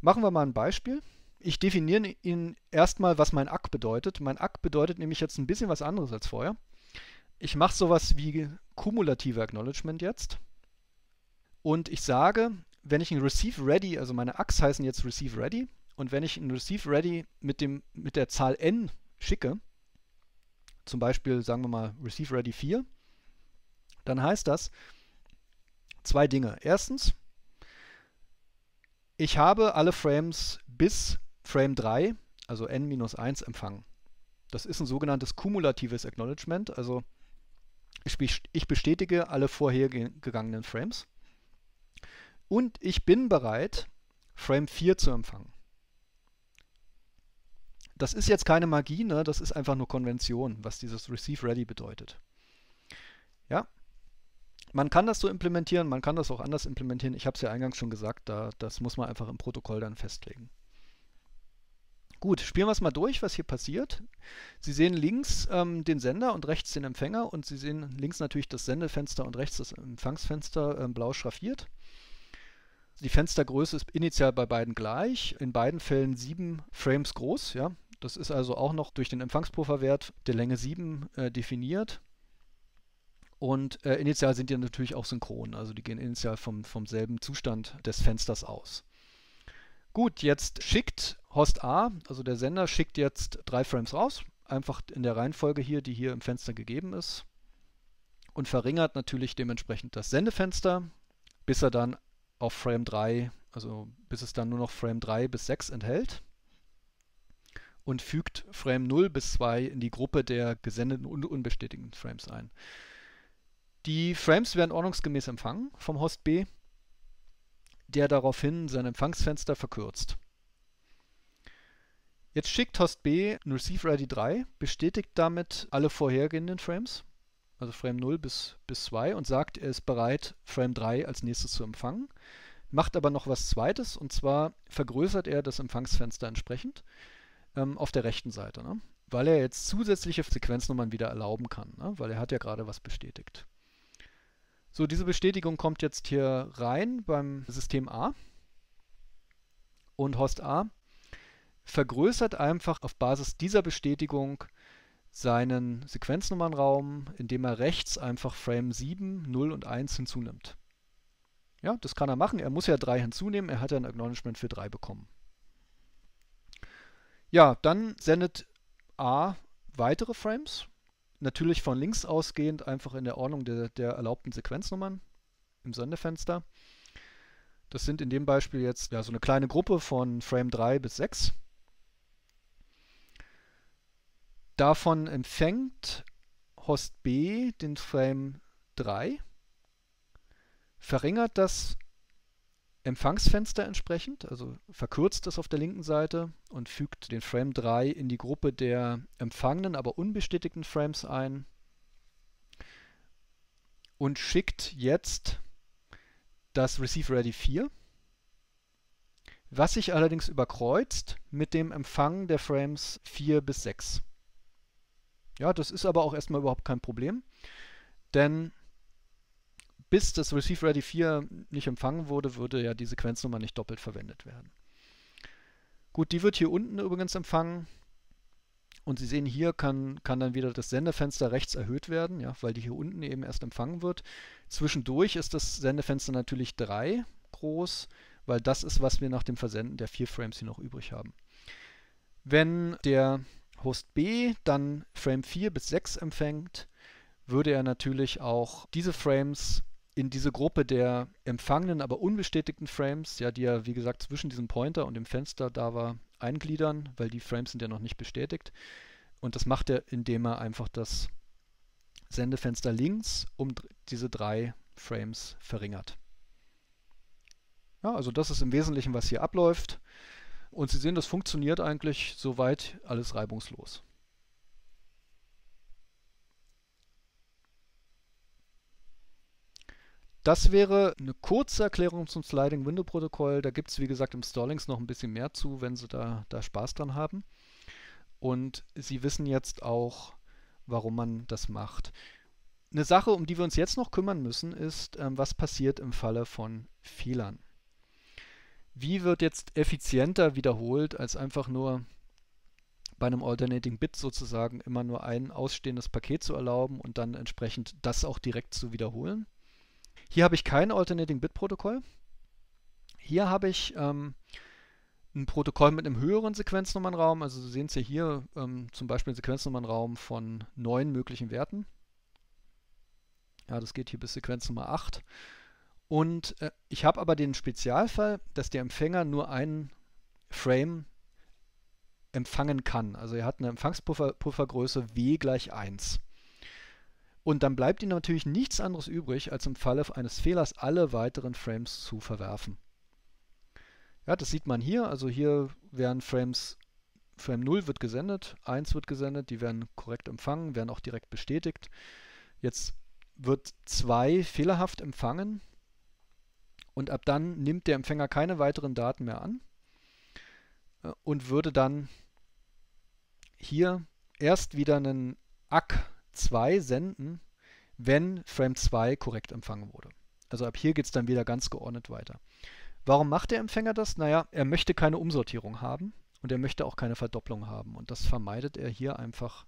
Machen wir mal ein Beispiel. Ich definiere Ihnen erstmal, was mein Ack bedeutet. Mein Ack bedeutet nämlich jetzt ein bisschen was anderes als vorher. Ich mache sowas wie kumulative Acknowledgement jetzt. Und ich sage, wenn ich ein Receive Ready, also meine Acks heißen jetzt Receive Ready, und wenn ich ein Receive Ready mit, dem, mit der Zahl n schicke, zum Beispiel sagen wir mal Receive Ready 4, dann heißt das zwei Dinge. Erstens, ich habe alle Frames bis Frame 3, also n-1, empfangen. Das ist ein sogenanntes kumulatives Acknowledgement, also ich bestätige alle vorhergegangenen Frames. Und ich bin bereit, Frame 4 zu empfangen das ist jetzt keine Magie, ne? das ist einfach nur Konvention, was dieses Receive Ready bedeutet. Ja, man kann das so implementieren, man kann das auch anders implementieren. Ich habe es ja eingangs schon gesagt, da, das muss man einfach im Protokoll dann festlegen. Gut, spielen wir es mal durch, was hier passiert. Sie sehen links ähm, den Sender und rechts den Empfänger und Sie sehen links natürlich das Sendefenster und rechts das Empfangsfenster äh, blau schraffiert. Die Fenstergröße ist initial bei beiden gleich, in beiden Fällen sieben Frames groß. Ja? Das ist also auch noch durch den Empfangspufferwert der Länge 7 äh, definiert. Und äh, initial sind die natürlich auch synchron, also die gehen initial vom, vom selben Zustand des Fensters aus. Gut, jetzt schickt Host A, also der Sender, schickt jetzt drei Frames raus, einfach in der Reihenfolge hier, die hier im Fenster gegeben ist, und verringert natürlich dementsprechend das Sendefenster, bis er dann auf Frame 3, also bis es dann nur noch Frame 3 bis 6 enthält und fügt Frame 0 bis 2 in die Gruppe der gesendeten und unbestätigten Frames ein. Die Frames werden ordnungsgemäß empfangen vom Host B, der daraufhin sein Empfangsfenster verkürzt. Jetzt schickt Host B ein Receiver ID 3, bestätigt damit alle vorhergehenden Frames, also Frame 0 bis, bis 2, und sagt, er ist bereit, Frame 3 als nächstes zu empfangen. Macht aber noch was Zweites, und zwar vergrößert er das Empfangsfenster entsprechend ähm, auf der rechten Seite, ne? weil er jetzt zusätzliche Sequenznummern wieder erlauben kann, ne? weil er hat ja gerade was bestätigt. So, diese Bestätigung kommt jetzt hier rein beim System A und Host A vergrößert einfach auf Basis dieser Bestätigung seinen Sequenznummernraum, indem er rechts einfach Frame 7, 0 und 1 hinzunimmt. Ja, das kann er machen. Er muss ja 3 hinzunehmen. Er hat ja ein Acknowledgement für 3 bekommen. Ja, dann sendet A weitere Frames, natürlich von links ausgehend, einfach in der Ordnung der, der erlaubten Sequenznummern im Sendefenster. Das sind in dem Beispiel jetzt ja, so eine kleine Gruppe von Frame 3 bis 6. Davon empfängt Host B den Frame 3, verringert das Empfangsfenster entsprechend, also verkürzt es auf der linken Seite und fügt den Frame 3 in die Gruppe der empfangenen, aber unbestätigten Frames ein und schickt jetzt das Receive Ready 4, was sich allerdings überkreuzt mit dem Empfang der Frames 4 bis 6. Ja, das ist aber auch erstmal überhaupt kein Problem, denn bis das Receive Ready 4 nicht empfangen wurde, würde ja die Sequenznummer nicht doppelt verwendet werden. Gut, die wird hier unten übrigens empfangen. Und Sie sehen, hier kann, kann dann wieder das Sendefenster rechts erhöht werden, ja, weil die hier unten eben erst empfangen wird. Zwischendurch ist das Sendefenster natürlich 3 groß, weil das ist, was wir nach dem Versenden der 4 Frames hier noch übrig haben. Wenn der Host B dann Frame 4 bis 6 empfängt, würde er natürlich auch diese Frames in diese Gruppe der empfangenen, aber unbestätigten Frames, ja, die ja wie gesagt zwischen diesem Pointer und dem Fenster da war, eingliedern, weil die Frames sind ja noch nicht bestätigt. Und das macht er, indem er einfach das Sendefenster links um diese drei Frames verringert. Ja, also das ist im Wesentlichen, was hier abläuft. Und Sie sehen, das funktioniert eigentlich soweit alles reibungslos. Das wäre eine kurze Erklärung zum Sliding Window Protokoll. Da gibt es, wie gesagt, im Stallings noch ein bisschen mehr zu, wenn Sie da, da Spaß dran haben. Und Sie wissen jetzt auch, warum man das macht. Eine Sache, um die wir uns jetzt noch kümmern müssen, ist, ähm, was passiert im Falle von Fehlern. Wie wird jetzt effizienter wiederholt, als einfach nur bei einem Alternating Bit sozusagen immer nur ein ausstehendes Paket zu erlauben und dann entsprechend das auch direkt zu wiederholen? Hier habe ich kein Alternating Bit Protokoll. Hier habe ich ähm, ein Protokoll mit einem höheren Sequenznummernraum. Also Sie sehen es ja hier ähm, zum Beispiel einen Sequenznummernraum von neun möglichen Werten. Ja, das geht hier bis Sequenznummer 8. Und äh, ich habe aber den Spezialfall, dass der Empfänger nur einen Frame empfangen kann. Also er hat eine Empfangspuffergröße W gleich 1. Und dann bleibt ihnen natürlich nichts anderes übrig, als im Falle eines Fehlers alle weiteren Frames zu verwerfen. Ja, das sieht man hier. Also hier werden Frames, Frame 0 wird gesendet, 1 wird gesendet, die werden korrekt empfangen, werden auch direkt bestätigt. Jetzt wird 2 fehlerhaft empfangen und ab dann nimmt der Empfänger keine weiteren Daten mehr an äh, und würde dann hier erst wieder einen ACK 2 senden, wenn Frame 2 korrekt empfangen wurde. Also ab hier geht es dann wieder ganz geordnet weiter. Warum macht der Empfänger das? Naja, er möchte keine Umsortierung haben und er möchte auch keine Verdopplung haben. Und das vermeidet er hier einfach,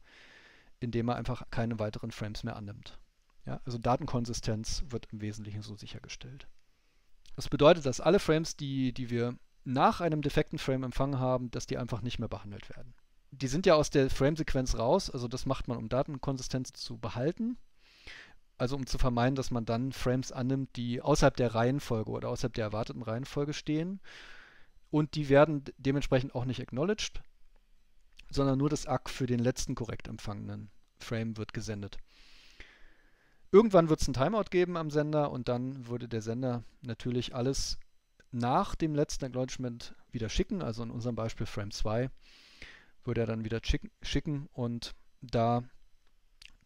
indem er einfach keine weiteren Frames mehr annimmt. Ja, also Datenkonsistenz wird im Wesentlichen so sichergestellt. Das bedeutet, dass alle Frames, die, die wir nach einem defekten Frame empfangen haben, dass die einfach nicht mehr behandelt werden die sind ja aus der Frame-Sequenz raus, also das macht man, um Datenkonsistenz zu behalten. Also um zu vermeiden, dass man dann Frames annimmt, die außerhalb der Reihenfolge oder außerhalb der erwarteten Reihenfolge stehen. Und die werden dementsprechend auch nicht acknowledged, sondern nur das ACK für den letzten korrekt empfangenen Frame wird gesendet. Irgendwann wird es ein Timeout geben am Sender und dann würde der Sender natürlich alles nach dem letzten Acknowledgement wieder schicken, also in unserem Beispiel Frame 2 würde er dann wieder schicken und da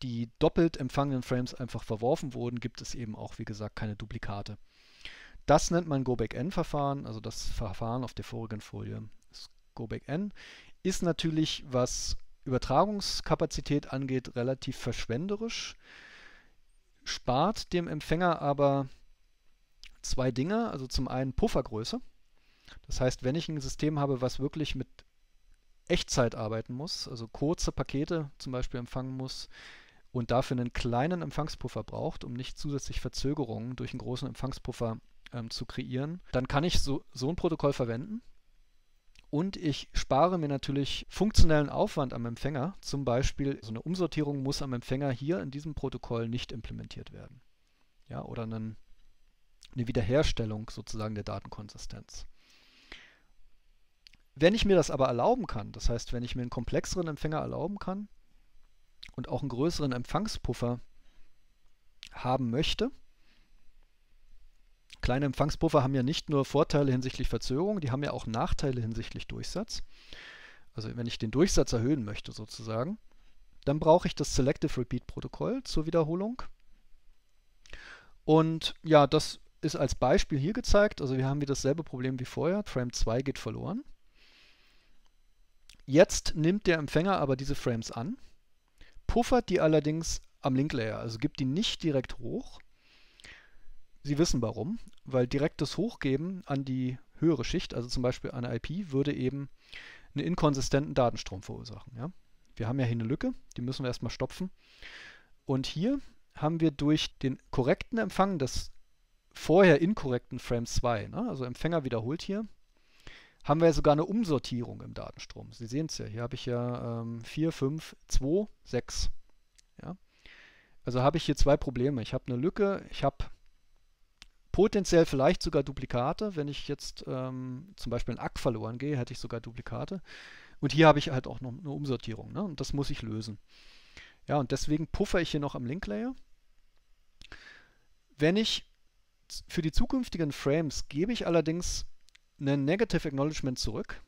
die doppelt empfangenen Frames einfach verworfen wurden, gibt es eben auch, wie gesagt, keine Duplikate. Das nennt man Go-Back-N-Verfahren, also das Verfahren auf der vorigen Folie ist Go-Back-N. Ist natürlich, was Übertragungskapazität angeht, relativ verschwenderisch, spart dem Empfänger aber zwei Dinge, also zum einen Puffergröße. Das heißt, wenn ich ein System habe, was wirklich mit Echtzeit arbeiten muss, also kurze Pakete zum Beispiel empfangen muss und dafür einen kleinen Empfangspuffer braucht, um nicht zusätzlich Verzögerungen durch einen großen Empfangspuffer ähm, zu kreieren, dann kann ich so, so ein Protokoll verwenden. Und ich spare mir natürlich funktionellen Aufwand am Empfänger. Zum Beispiel, so eine Umsortierung muss am Empfänger hier in diesem Protokoll nicht implementiert werden. Ja, oder einen, eine Wiederherstellung sozusagen der Datenkonsistenz. Wenn ich mir das aber erlauben kann, das heißt, wenn ich mir einen komplexeren Empfänger erlauben kann und auch einen größeren Empfangspuffer haben möchte, kleine Empfangspuffer haben ja nicht nur Vorteile hinsichtlich Verzögerung, die haben ja auch Nachteile hinsichtlich Durchsatz. Also wenn ich den Durchsatz erhöhen möchte sozusagen, dann brauche ich das Selective Repeat Protokoll zur Wiederholung. Und ja, das ist als Beispiel hier gezeigt. Also wir haben wieder dasselbe Problem wie vorher. Frame 2 geht verloren. Jetzt nimmt der Empfänger aber diese Frames an, puffert die allerdings am Link-Layer, also gibt die nicht direkt hoch. Sie wissen warum, weil direktes Hochgeben an die höhere Schicht, also zum Beispiel an IP, würde eben einen inkonsistenten Datenstrom verursachen. Ja? Wir haben ja hier eine Lücke, die müssen wir erstmal stopfen. Und hier haben wir durch den korrekten Empfang des vorher inkorrekten Frames 2, ne? also Empfänger wiederholt hier, haben wir sogar eine Umsortierung im Datenstrom. Sie sehen es ja, hier habe ich ja ähm, 4, 5, 2, 6. Ja? Also habe ich hier zwei Probleme. Ich habe eine Lücke, ich habe potenziell vielleicht sogar Duplikate. Wenn ich jetzt ähm, zum Beispiel einen Ack verloren gehe, hätte ich sogar Duplikate. Und hier habe ich halt auch noch eine Umsortierung. Ne? Und das muss ich lösen. Ja, und deswegen puffer ich hier noch am Link-Layer. Wenn ich für die zukünftigen Frames gebe ich allerdings einen Negative Acknowledgement zurück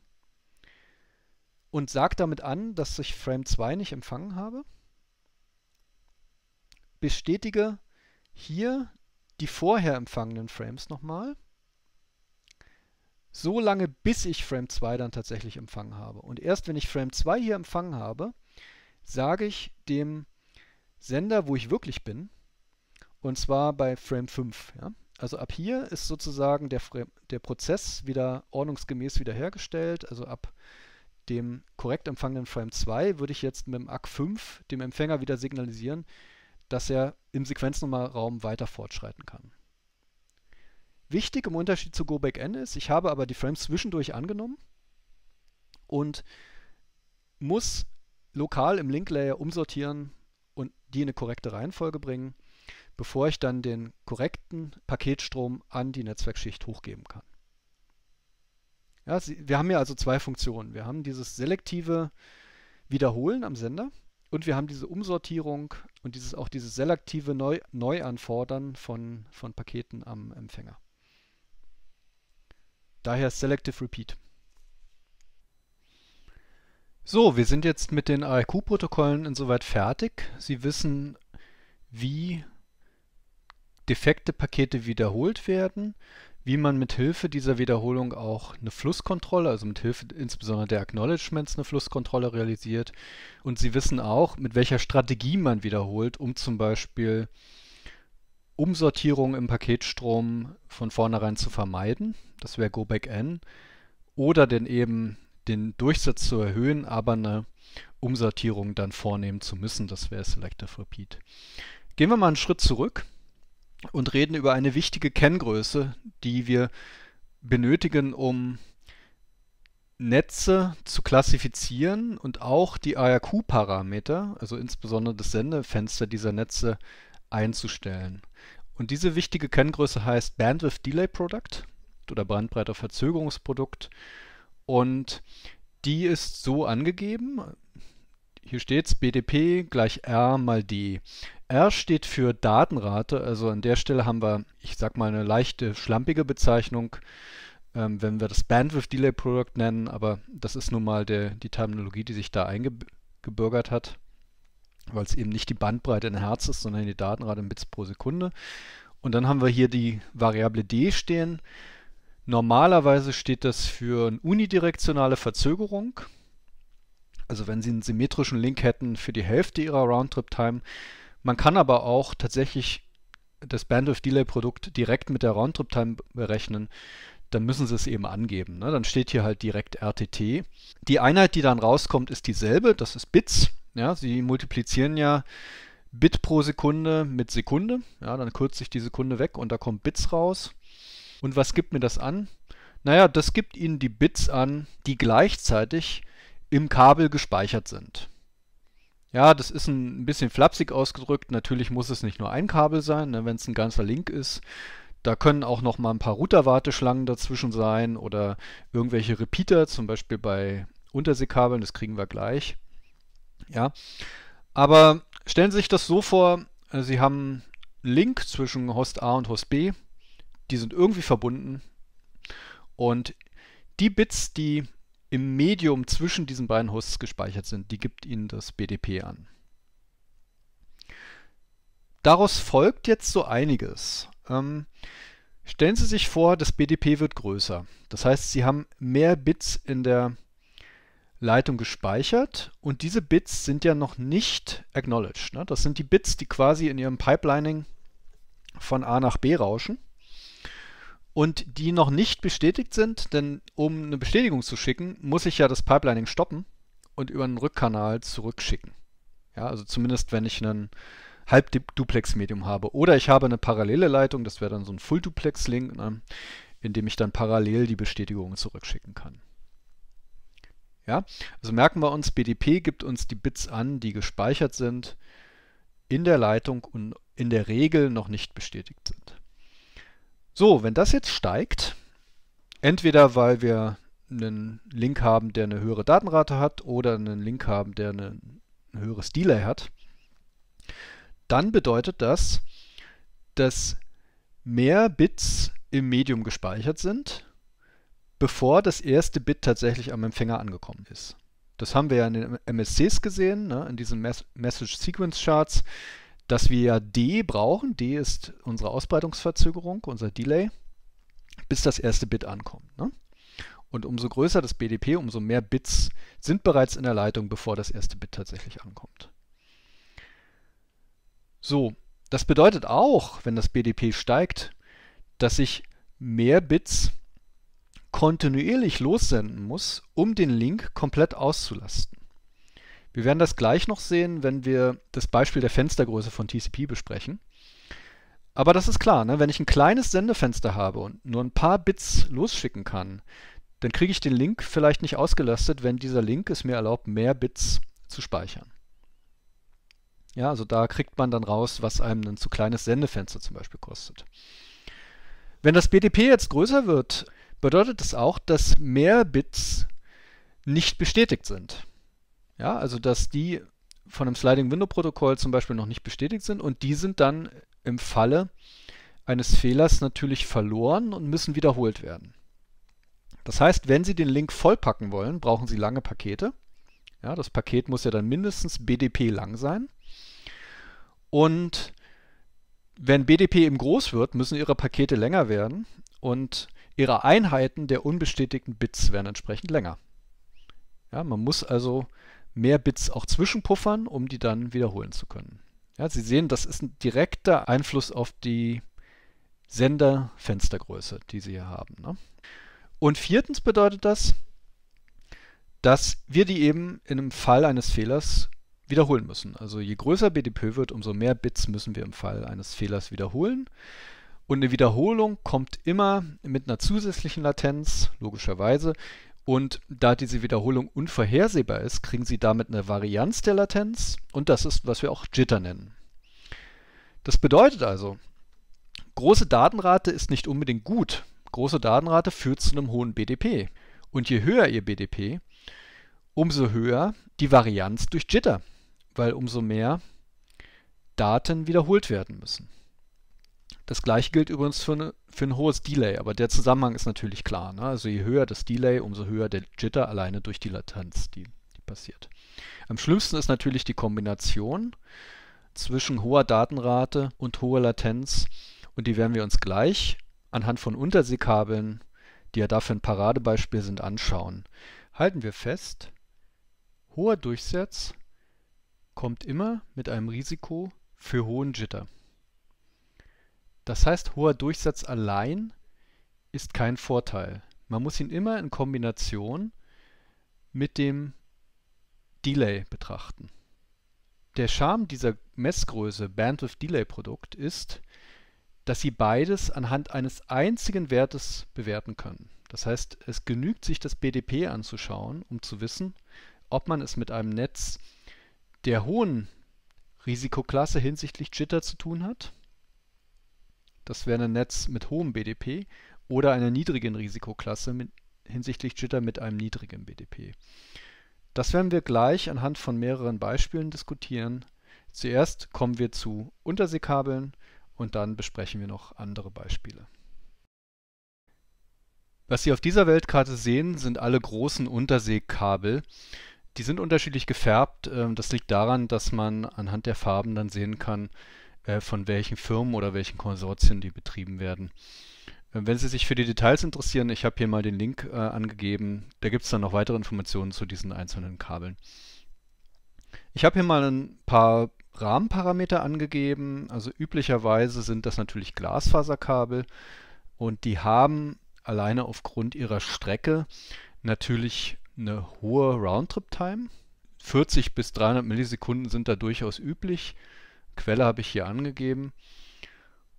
und sage damit an, dass ich Frame 2 nicht empfangen habe. Bestätige hier die vorher empfangenen Frames nochmal, so lange bis ich Frame 2 dann tatsächlich empfangen habe. Und erst wenn ich Frame 2 hier empfangen habe, sage ich dem Sender, wo ich wirklich bin, und zwar bei Frame 5. Ja? Also ab hier ist sozusagen der, der Prozess wieder ordnungsgemäß wiederhergestellt. Also ab dem korrekt empfangenen Frame 2 würde ich jetzt mit dem ACK5 dem Empfänger wieder signalisieren, dass er im Sequenznummerraum weiter fortschreiten kann. Wichtig im Unterschied zu GoBackN ist, ich habe aber die Frames zwischendurch angenommen und muss lokal im Link-Layer umsortieren und die in eine korrekte Reihenfolge bringen bevor ich dann den korrekten Paketstrom an die Netzwerkschicht hochgeben kann. Ja, wir haben hier also zwei Funktionen. Wir haben dieses selektive Wiederholen am Sender und wir haben diese Umsortierung und dieses, auch dieses selektive Neu Neuanfordern von, von Paketen am Empfänger. Daher Selective Repeat. So, wir sind jetzt mit den ARQ-Protokollen insoweit fertig. Sie wissen, wie defekte Pakete wiederholt werden, wie man mit Hilfe dieser Wiederholung auch eine Flusskontrolle, also mit Hilfe insbesondere der Acknowledgements eine Flusskontrolle realisiert. Und sie wissen auch, mit welcher Strategie man wiederholt, um zum Beispiel Umsortierung im Paketstrom von vornherein zu vermeiden. Das wäre Go Back N. Oder denn eben den Durchsatz zu erhöhen, aber eine Umsortierung dann vornehmen zu müssen. Das wäre Selective Repeat. Gehen wir mal einen Schritt zurück und reden über eine wichtige Kenngröße, die wir benötigen, um Netze zu klassifizieren und auch die arq parameter also insbesondere das Sendefenster dieser Netze, einzustellen. Und diese wichtige Kenngröße heißt Bandwidth Delay Product oder Bandbreite Verzögerungsprodukt. Und die ist so angegeben. Hier steht es BDP gleich R mal D. R steht für Datenrate, also an der Stelle haben wir, ich sag mal, eine leichte, schlampige Bezeichnung, ähm, wenn wir das Bandwidth Delay Product nennen, aber das ist nun mal der, die Terminologie, die sich da eingebürgert hat, weil es eben nicht die Bandbreite in Hertz ist, sondern die Datenrate in Bits pro Sekunde. Und dann haben wir hier die Variable D stehen. Normalerweise steht das für eine unidirektionale Verzögerung. Also wenn Sie einen symmetrischen Link hätten für die Hälfte Ihrer Roundtrip-Time, man kann aber auch tatsächlich das Bandwidth Delay Produkt direkt mit der Roundtrip Time berechnen. Dann müssen sie es eben angeben. Ne? Dann steht hier halt direkt RTT. Die Einheit, die dann rauskommt, ist dieselbe. Das ist Bits. Ja, sie multiplizieren ja Bit pro Sekunde mit Sekunde. Ja, dann kürze ich die Sekunde weg und da kommt Bits raus. Und was gibt mir das an? Naja, das gibt Ihnen die Bits an, die gleichzeitig im Kabel gespeichert sind. Ja, das ist ein bisschen flapsig ausgedrückt. Natürlich muss es nicht nur ein Kabel sein, ne? wenn es ein ganzer Link ist. Da können auch noch mal ein paar Router-Warteschlangen dazwischen sein oder irgendwelche Repeater, zum Beispiel bei Unterseekabeln, das kriegen wir gleich. Ja, aber stellen Sie sich das so vor, äh, Sie haben einen Link zwischen Host A und Host B, die sind irgendwie verbunden und die Bits, die im Medium zwischen diesen beiden Hosts gespeichert sind. Die gibt Ihnen das BDP an. Daraus folgt jetzt so einiges. Ähm, stellen Sie sich vor, das BDP wird größer. Das heißt, Sie haben mehr Bits in der Leitung gespeichert und diese Bits sind ja noch nicht acknowledged. Ne? Das sind die Bits, die quasi in Ihrem Pipelining von A nach B rauschen und die noch nicht bestätigt sind, denn um eine Bestätigung zu schicken, muss ich ja das Pipelining stoppen und über einen Rückkanal zurückschicken. Ja, also zumindest wenn ich einen Halbduplex-Medium habe. Oder ich habe eine parallele Leitung, das wäre dann so ein Full-Duplex-Link, ne, in dem ich dann parallel die Bestätigung zurückschicken kann. Ja, also merken wir uns, BDP gibt uns die Bits an, die gespeichert sind in der Leitung und in der Regel noch nicht bestätigt sind. So, wenn das jetzt steigt, entweder weil wir einen Link haben, der eine höhere Datenrate hat oder einen Link haben, der ein höheres Delay hat, dann bedeutet das, dass mehr Bits im Medium gespeichert sind, bevor das erste Bit tatsächlich am Empfänger angekommen ist. Das haben wir ja in den MSCs gesehen, ne, in diesen Mes Message Sequence Charts dass wir ja D brauchen. D ist unsere Ausbreitungsverzögerung, unser Delay, bis das erste Bit ankommt. Ne? Und umso größer das BDP, umso mehr Bits sind bereits in der Leitung, bevor das erste Bit tatsächlich ankommt. So, das bedeutet auch, wenn das BDP steigt, dass ich mehr Bits kontinuierlich lossenden muss, um den Link komplett auszulasten. Wir werden das gleich noch sehen, wenn wir das Beispiel der Fenstergröße von TCP besprechen. Aber das ist klar, ne? wenn ich ein kleines Sendefenster habe und nur ein paar Bits losschicken kann, dann kriege ich den Link vielleicht nicht ausgelastet, wenn dieser Link es mir erlaubt, mehr Bits zu speichern. Ja, also da kriegt man dann raus, was einem ein zu kleines Sendefenster zum Beispiel kostet. Wenn das BDP jetzt größer wird, bedeutet das auch, dass mehr Bits nicht bestätigt sind. Ja, also dass die von einem Sliding Window Protokoll zum Beispiel noch nicht bestätigt sind und die sind dann im Falle eines Fehlers natürlich verloren und müssen wiederholt werden. Das heißt, wenn Sie den Link vollpacken wollen, brauchen Sie lange Pakete. Ja, das Paket muss ja dann mindestens BDP lang sein. Und wenn BDP eben groß wird, müssen Ihre Pakete länger werden und Ihre Einheiten der unbestätigten Bits werden entsprechend länger. Ja, man muss also mehr Bits auch zwischenpuffern, um die dann wiederholen zu können. Ja, Sie sehen, das ist ein direkter Einfluss auf die Senderfenstergröße, die Sie hier haben. Ne? Und viertens bedeutet das, dass wir die eben in einem Fall eines Fehlers wiederholen müssen. Also je größer BDP wird, umso mehr Bits müssen wir im Fall eines Fehlers wiederholen. Und eine Wiederholung kommt immer mit einer zusätzlichen Latenz, logischerweise, und da diese Wiederholung unvorhersehbar ist, kriegen Sie damit eine Varianz der Latenz und das ist, was wir auch Jitter nennen. Das bedeutet also, große Datenrate ist nicht unbedingt gut. Große Datenrate führt zu einem hohen BDP. Und je höher Ihr BDP, umso höher die Varianz durch Jitter, weil umso mehr Daten wiederholt werden müssen. Das gleiche gilt übrigens für eine für ein hohes Delay, aber der Zusammenhang ist natürlich klar. Ne? Also je höher das Delay, umso höher der Jitter alleine durch die Latenz, die, die passiert. Am schlimmsten ist natürlich die Kombination zwischen hoher Datenrate und hoher Latenz und die werden wir uns gleich anhand von Unterseekabeln, die ja dafür ein Paradebeispiel sind, anschauen. Halten wir fest, hoher Durchsatz kommt immer mit einem Risiko für hohen Jitter. Das heißt, hoher Durchsatz allein ist kein Vorteil. Man muss ihn immer in Kombination mit dem Delay betrachten. Der Charme dieser Messgröße Bandwidth Delay Produkt ist, dass Sie beides anhand eines einzigen Wertes bewerten können. Das heißt, es genügt sich das BDP anzuschauen, um zu wissen, ob man es mit einem Netz der hohen Risikoklasse hinsichtlich Jitter zu tun hat das wäre ein Netz mit hohem BDP oder einer niedrigen Risikoklasse mit, hinsichtlich Jitter mit einem niedrigen BDP. Das werden wir gleich anhand von mehreren Beispielen diskutieren. Zuerst kommen wir zu Unterseekabeln und dann besprechen wir noch andere Beispiele. Was Sie auf dieser Weltkarte sehen, sind alle großen Unterseekabel. Die sind unterschiedlich gefärbt. Ähm, das liegt daran, dass man anhand der Farben dann sehen kann, äh, von welchen Firmen oder welchen Konsortien die betrieben werden. Äh, wenn Sie sich für die Details interessieren, ich habe hier mal den Link äh, angegeben. Da gibt es dann noch weitere Informationen zu diesen einzelnen Kabeln. Ich habe hier mal ein paar Rahmenparameter angegeben. Also üblicherweise sind das natürlich Glasfaserkabel und die haben alleine aufgrund ihrer Strecke natürlich eine hohe Roundtrip-Time. 40 bis 300 Millisekunden sind da durchaus üblich. Quelle habe ich hier angegeben.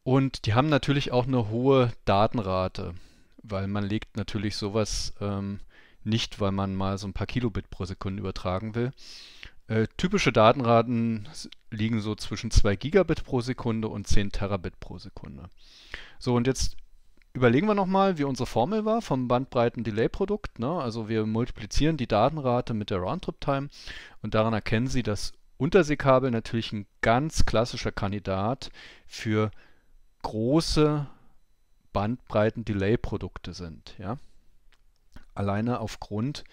Und die haben natürlich auch eine hohe Datenrate, weil man legt natürlich sowas ähm, nicht, weil man mal so ein paar Kilobit pro Sekunde übertragen will. Äh, typische Datenraten liegen so zwischen 2 Gigabit pro Sekunde und 10 Terabit pro Sekunde. So, und jetzt überlegen wir nochmal, wie unsere Formel war vom Bandbreiten-Delay-Produkt. Ne? Also wir multiplizieren die Datenrate mit der Roundtrip-Time und daran erkennen Sie, dass Unterseekabel natürlich ein ganz klassischer Kandidat für große Bandbreiten-Delay-Produkte sind. Ja? Alleine aufgrund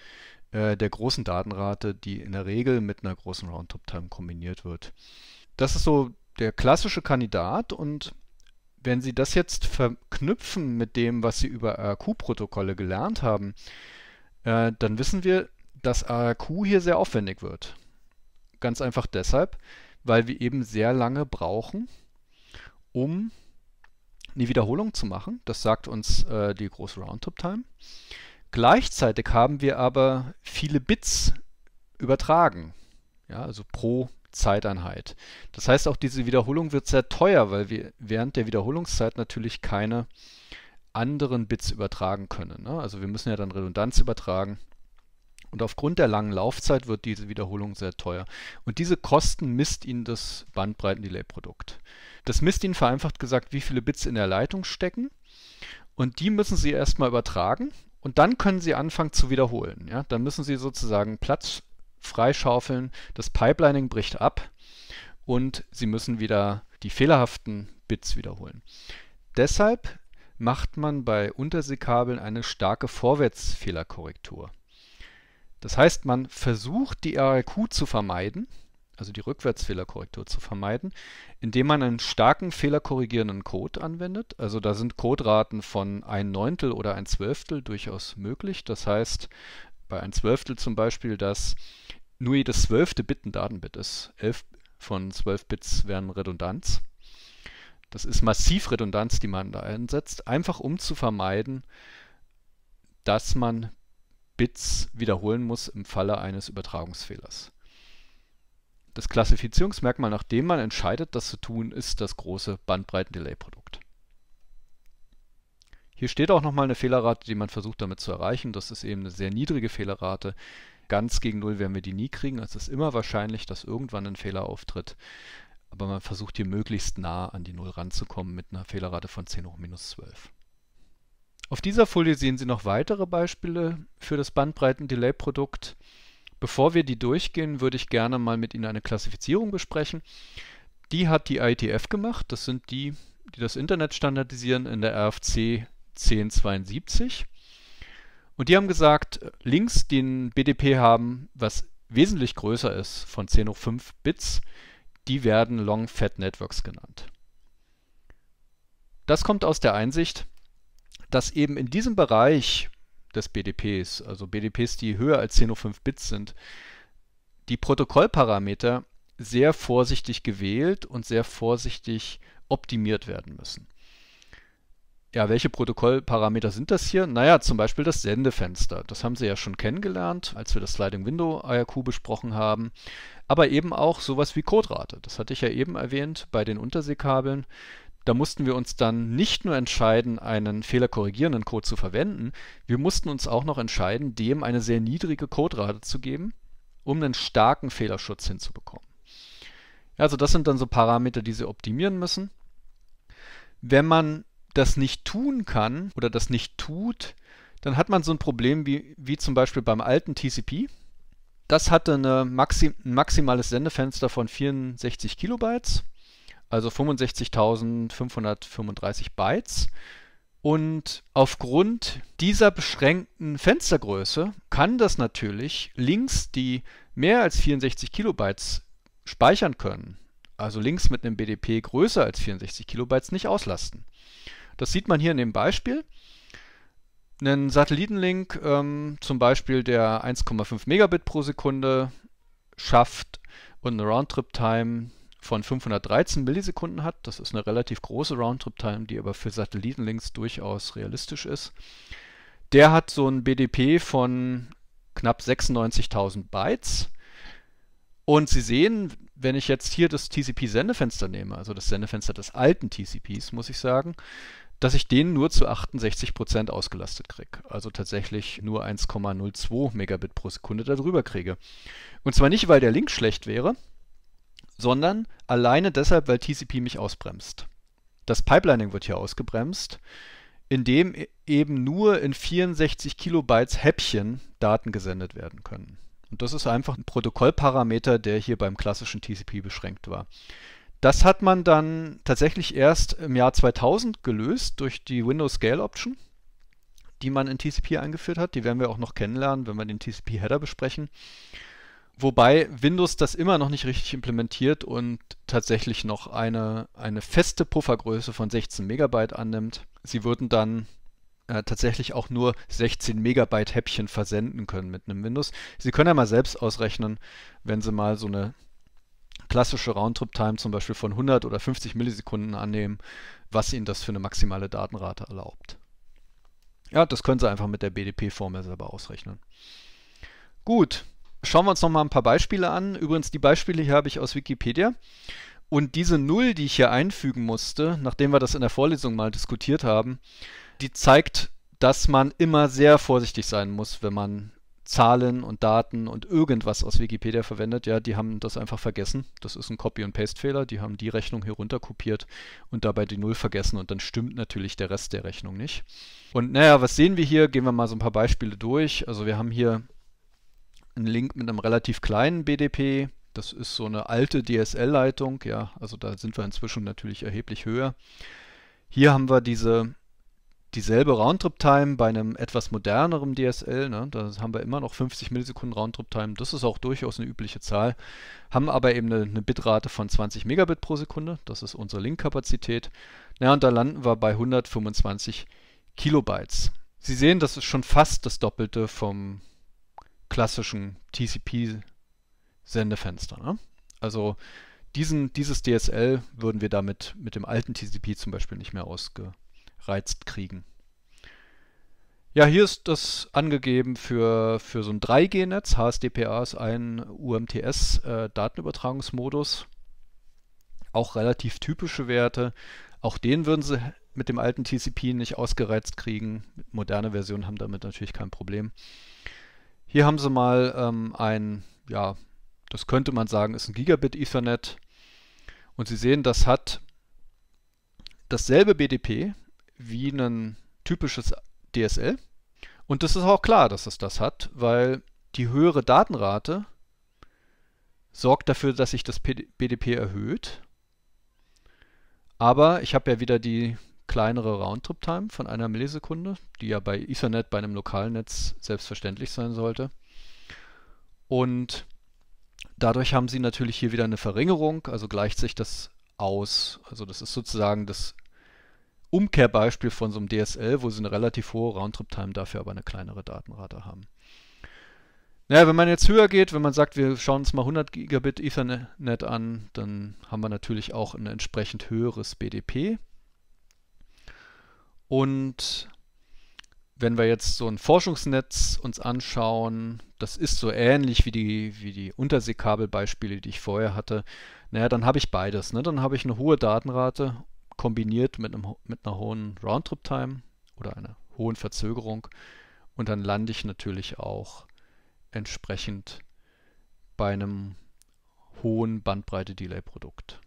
äh, der großen Datenrate, die in der Regel mit einer großen Roundtop-Time kombiniert wird. Das ist so der klassische Kandidat und wenn Sie das jetzt verknüpfen mit dem, was Sie über ARQ-Protokolle gelernt haben, äh, dann wissen wir, dass ARQ hier sehr aufwendig wird. Ganz einfach deshalb, weil wir eben sehr lange brauchen, um eine Wiederholung zu machen. Das sagt uns äh, die große Roundtop-Time. Gleichzeitig haben wir aber viele Bits übertragen, ja, also pro Zeiteinheit. Das heißt, auch diese Wiederholung wird sehr teuer, weil wir während der Wiederholungszeit natürlich keine anderen Bits übertragen können. Ne? Also wir müssen ja dann Redundanz übertragen und aufgrund der langen Laufzeit wird diese Wiederholung sehr teuer. Und diese Kosten misst Ihnen das Bandbreitendelay-Produkt. Das misst Ihnen vereinfacht gesagt, wie viele Bits in der Leitung stecken. Und die müssen Sie erstmal übertragen. Und dann können Sie anfangen zu wiederholen. Ja? Dann müssen Sie sozusagen Platz freischaufeln. Das Pipelining bricht ab. Und Sie müssen wieder die fehlerhaften Bits wiederholen. Deshalb macht man bei Unterseekabeln eine starke Vorwärtsfehlerkorrektur. Das heißt, man versucht, die RRQ zu vermeiden, also die Rückwärtsfehlerkorrektur zu vermeiden, indem man einen starken fehlerkorrigierenden Code anwendet. Also da sind Coderaten von ein Neuntel oder ein Zwölftel durchaus möglich. Das heißt, bei ein Zwölftel zum Beispiel, dass nur jedes zwölfte Bit ein Datenbit ist. Elf von zwölf Bits wären Redundanz. Das ist massiv Redundanz, die man da einsetzt, einfach um zu vermeiden, dass man Bits wiederholen muss im Falle eines Übertragungsfehlers. Das Klassifizierungsmerkmal, nachdem man entscheidet, das zu tun, ist das große bandbreiten delay produkt Hier steht auch nochmal eine Fehlerrate, die man versucht damit zu erreichen. Das ist eben eine sehr niedrige Fehlerrate. Ganz gegen Null werden wir die nie kriegen. Es ist immer wahrscheinlich, dass irgendwann ein Fehler auftritt. Aber man versucht hier möglichst nah an die Null ranzukommen mit einer Fehlerrate von 10 hoch minus 12. Auf dieser Folie sehen Sie noch weitere Beispiele für das bandbreiten delay produkt Bevor wir die durchgehen, würde ich gerne mal mit Ihnen eine Klassifizierung besprechen. Die hat die ITF gemacht. Das sind die, die das Internet standardisieren in der RFC 1072. Und die haben gesagt, links den BDP haben, was wesentlich größer ist von 10 hoch 5 Bits, die werden Long Fat Networks genannt. Das kommt aus der Einsicht, dass eben in diesem Bereich des BDPs, also BDPs, die höher als 10.5 Bits sind, die Protokollparameter sehr vorsichtig gewählt und sehr vorsichtig optimiert werden müssen. Ja, welche Protokollparameter sind das hier? Naja, zum Beispiel das Sendefenster. Das haben Sie ja schon kennengelernt, als wir das Sliding Window IRQ besprochen haben. Aber eben auch sowas wie Coderate. Das hatte ich ja eben erwähnt bei den Unterseekabeln da mussten wir uns dann nicht nur entscheiden, einen fehlerkorrigierenden Code zu verwenden, wir mussten uns auch noch entscheiden, dem eine sehr niedrige Coderate zu geben, um einen starken Fehlerschutz hinzubekommen. Also das sind dann so Parameter, die Sie optimieren müssen. Wenn man das nicht tun kann oder das nicht tut, dann hat man so ein Problem wie, wie zum Beispiel beim alten TCP. Das hatte eine Maxi ein maximales Sendefenster von 64 Kilobytes also 65.535 Bytes. Und aufgrund dieser beschränkten Fenstergröße kann das natürlich Links, die mehr als 64 Kilobytes speichern können, also Links mit einem BDP größer als 64 Kilobytes, nicht auslasten. Das sieht man hier in dem Beispiel. Einen Satellitenlink, ähm, zum Beispiel der 1,5 Megabit pro Sekunde, schafft und eine Roundtrip-Time von 513 Millisekunden hat. Das ist eine relativ große Roundtrip-Time, die aber für Satellitenlinks durchaus realistisch ist. Der hat so ein BDP von knapp 96.000 Bytes. Und Sie sehen, wenn ich jetzt hier das TCP-Sendefenster nehme, also das Sendefenster des alten TCPs, muss ich sagen, dass ich den nur zu 68% Prozent ausgelastet kriege. Also tatsächlich nur 1,02 Megabit pro Sekunde darüber kriege. Und zwar nicht, weil der Link schlecht wäre, sondern alleine deshalb, weil TCP mich ausbremst. Das Pipelining wird hier ausgebremst, indem e- eben nur in 64 Kilobytes Häppchen Daten gesendet werden können. Und das ist einfach ein Protokollparameter, der hier beim klassischen TCP beschränkt war. Das hat man dann tatsächlich erst im Jahr 2000 gelöst durch die Windows Scale Option, die man in TCP eingeführt hat. Die werden wir auch noch kennenlernen, wenn wir den TCP-Header besprechen. Wobei Windows das immer noch nicht richtig implementiert und tatsächlich noch eine, eine feste Puffergröße von 16 Megabyte annimmt. Sie würden dann äh, tatsächlich auch nur 16 Megabyte Häppchen versenden können mit einem Windows. Sie können ja mal selbst ausrechnen, wenn Sie mal so eine klassische Roundtrip-Time zum Beispiel von 100 oder 50 Millisekunden annehmen, was Ihnen das für eine maximale Datenrate erlaubt. Ja, das können Sie einfach mit der BDP-Formel selber ausrechnen. Gut, schauen wir uns noch mal ein paar Beispiele an. Übrigens, die Beispiele hier habe ich aus Wikipedia. Und diese Null, die ich hier einfügen musste, nachdem wir das in der Vorlesung mal diskutiert haben, die zeigt, dass man immer sehr vorsichtig sein muss, wenn man Zahlen und Daten und irgendwas aus Wikipedia verwendet. Ja, die haben das einfach vergessen. Das ist ein Copy- und Paste-Fehler. Die haben die Rechnung hier runterkopiert und dabei die Null vergessen. Und dann stimmt natürlich der Rest der Rechnung nicht. Und naja, was sehen wir hier? Gehen wir mal so ein paar Beispiele durch. Also wir haben hier einen Link mit einem relativ kleinen BDP. Das ist so eine alte DSL-Leitung. Ja, also da sind wir inzwischen natürlich erheblich höher. Hier haben wir diese dieselbe Roundtrip-Time bei einem etwas moderneren DSL. Ne? Da haben wir immer noch 50 Millisekunden Roundtrip-Time. Das ist auch durchaus eine übliche Zahl. Haben aber eben eine, eine Bitrate von 20 Megabit pro Sekunde. Das ist unsere Link-Kapazität. Ja, und da landen wir bei 125 Kilobytes. Sie sehen, das ist schon fast das Doppelte vom klassischen TCP-Sendefenster. Ne? Also diesen, dieses DSL würden wir damit mit dem alten TCP zum Beispiel nicht mehr ausgereizt kriegen. Ja, hier ist das angegeben für, für so ein 3G-Netz. HSDPA ist ein UMTS-Datenübertragungsmodus. Äh, auch relativ typische Werte. Auch den würden sie mit dem alten TCP nicht ausgereizt kriegen. Moderne Versionen haben damit natürlich kein Problem. Hier haben sie mal ähm, ein, ja, das könnte man sagen, ist ein Gigabit Ethernet. Und Sie sehen, das hat dasselbe BDP wie ein typisches DSL. Und das ist auch klar, dass es das hat, weil die höhere Datenrate sorgt dafür, dass sich das BDP erhöht. Aber ich habe ja wieder die kleinere Roundtrip-Time von einer Millisekunde, die ja bei Ethernet bei einem lokalen Netz selbstverständlich sein sollte. Und dadurch haben sie natürlich hier wieder eine Verringerung, also gleicht sich das aus. Also das ist sozusagen das Umkehrbeispiel von so einem DSL, wo sie eine relativ hohe Roundtrip-Time dafür aber eine kleinere Datenrate haben. Naja, wenn man jetzt höher geht, wenn man sagt, wir schauen uns mal 100 Gigabit Ethernet an, dann haben wir natürlich auch ein entsprechend höheres BDP. Und wenn wir jetzt so ein Forschungsnetz uns anschauen, das ist so ähnlich wie die, wie die Unterseekabelbeispiele, die ich vorher hatte, naja, dann habe ich beides. Ne? Dann habe ich eine hohe Datenrate kombiniert mit, einem, mit einer hohen Roundtrip-Time oder einer hohen Verzögerung und dann lande ich natürlich auch entsprechend bei einem hohen Bandbreite-Delay-Produkt.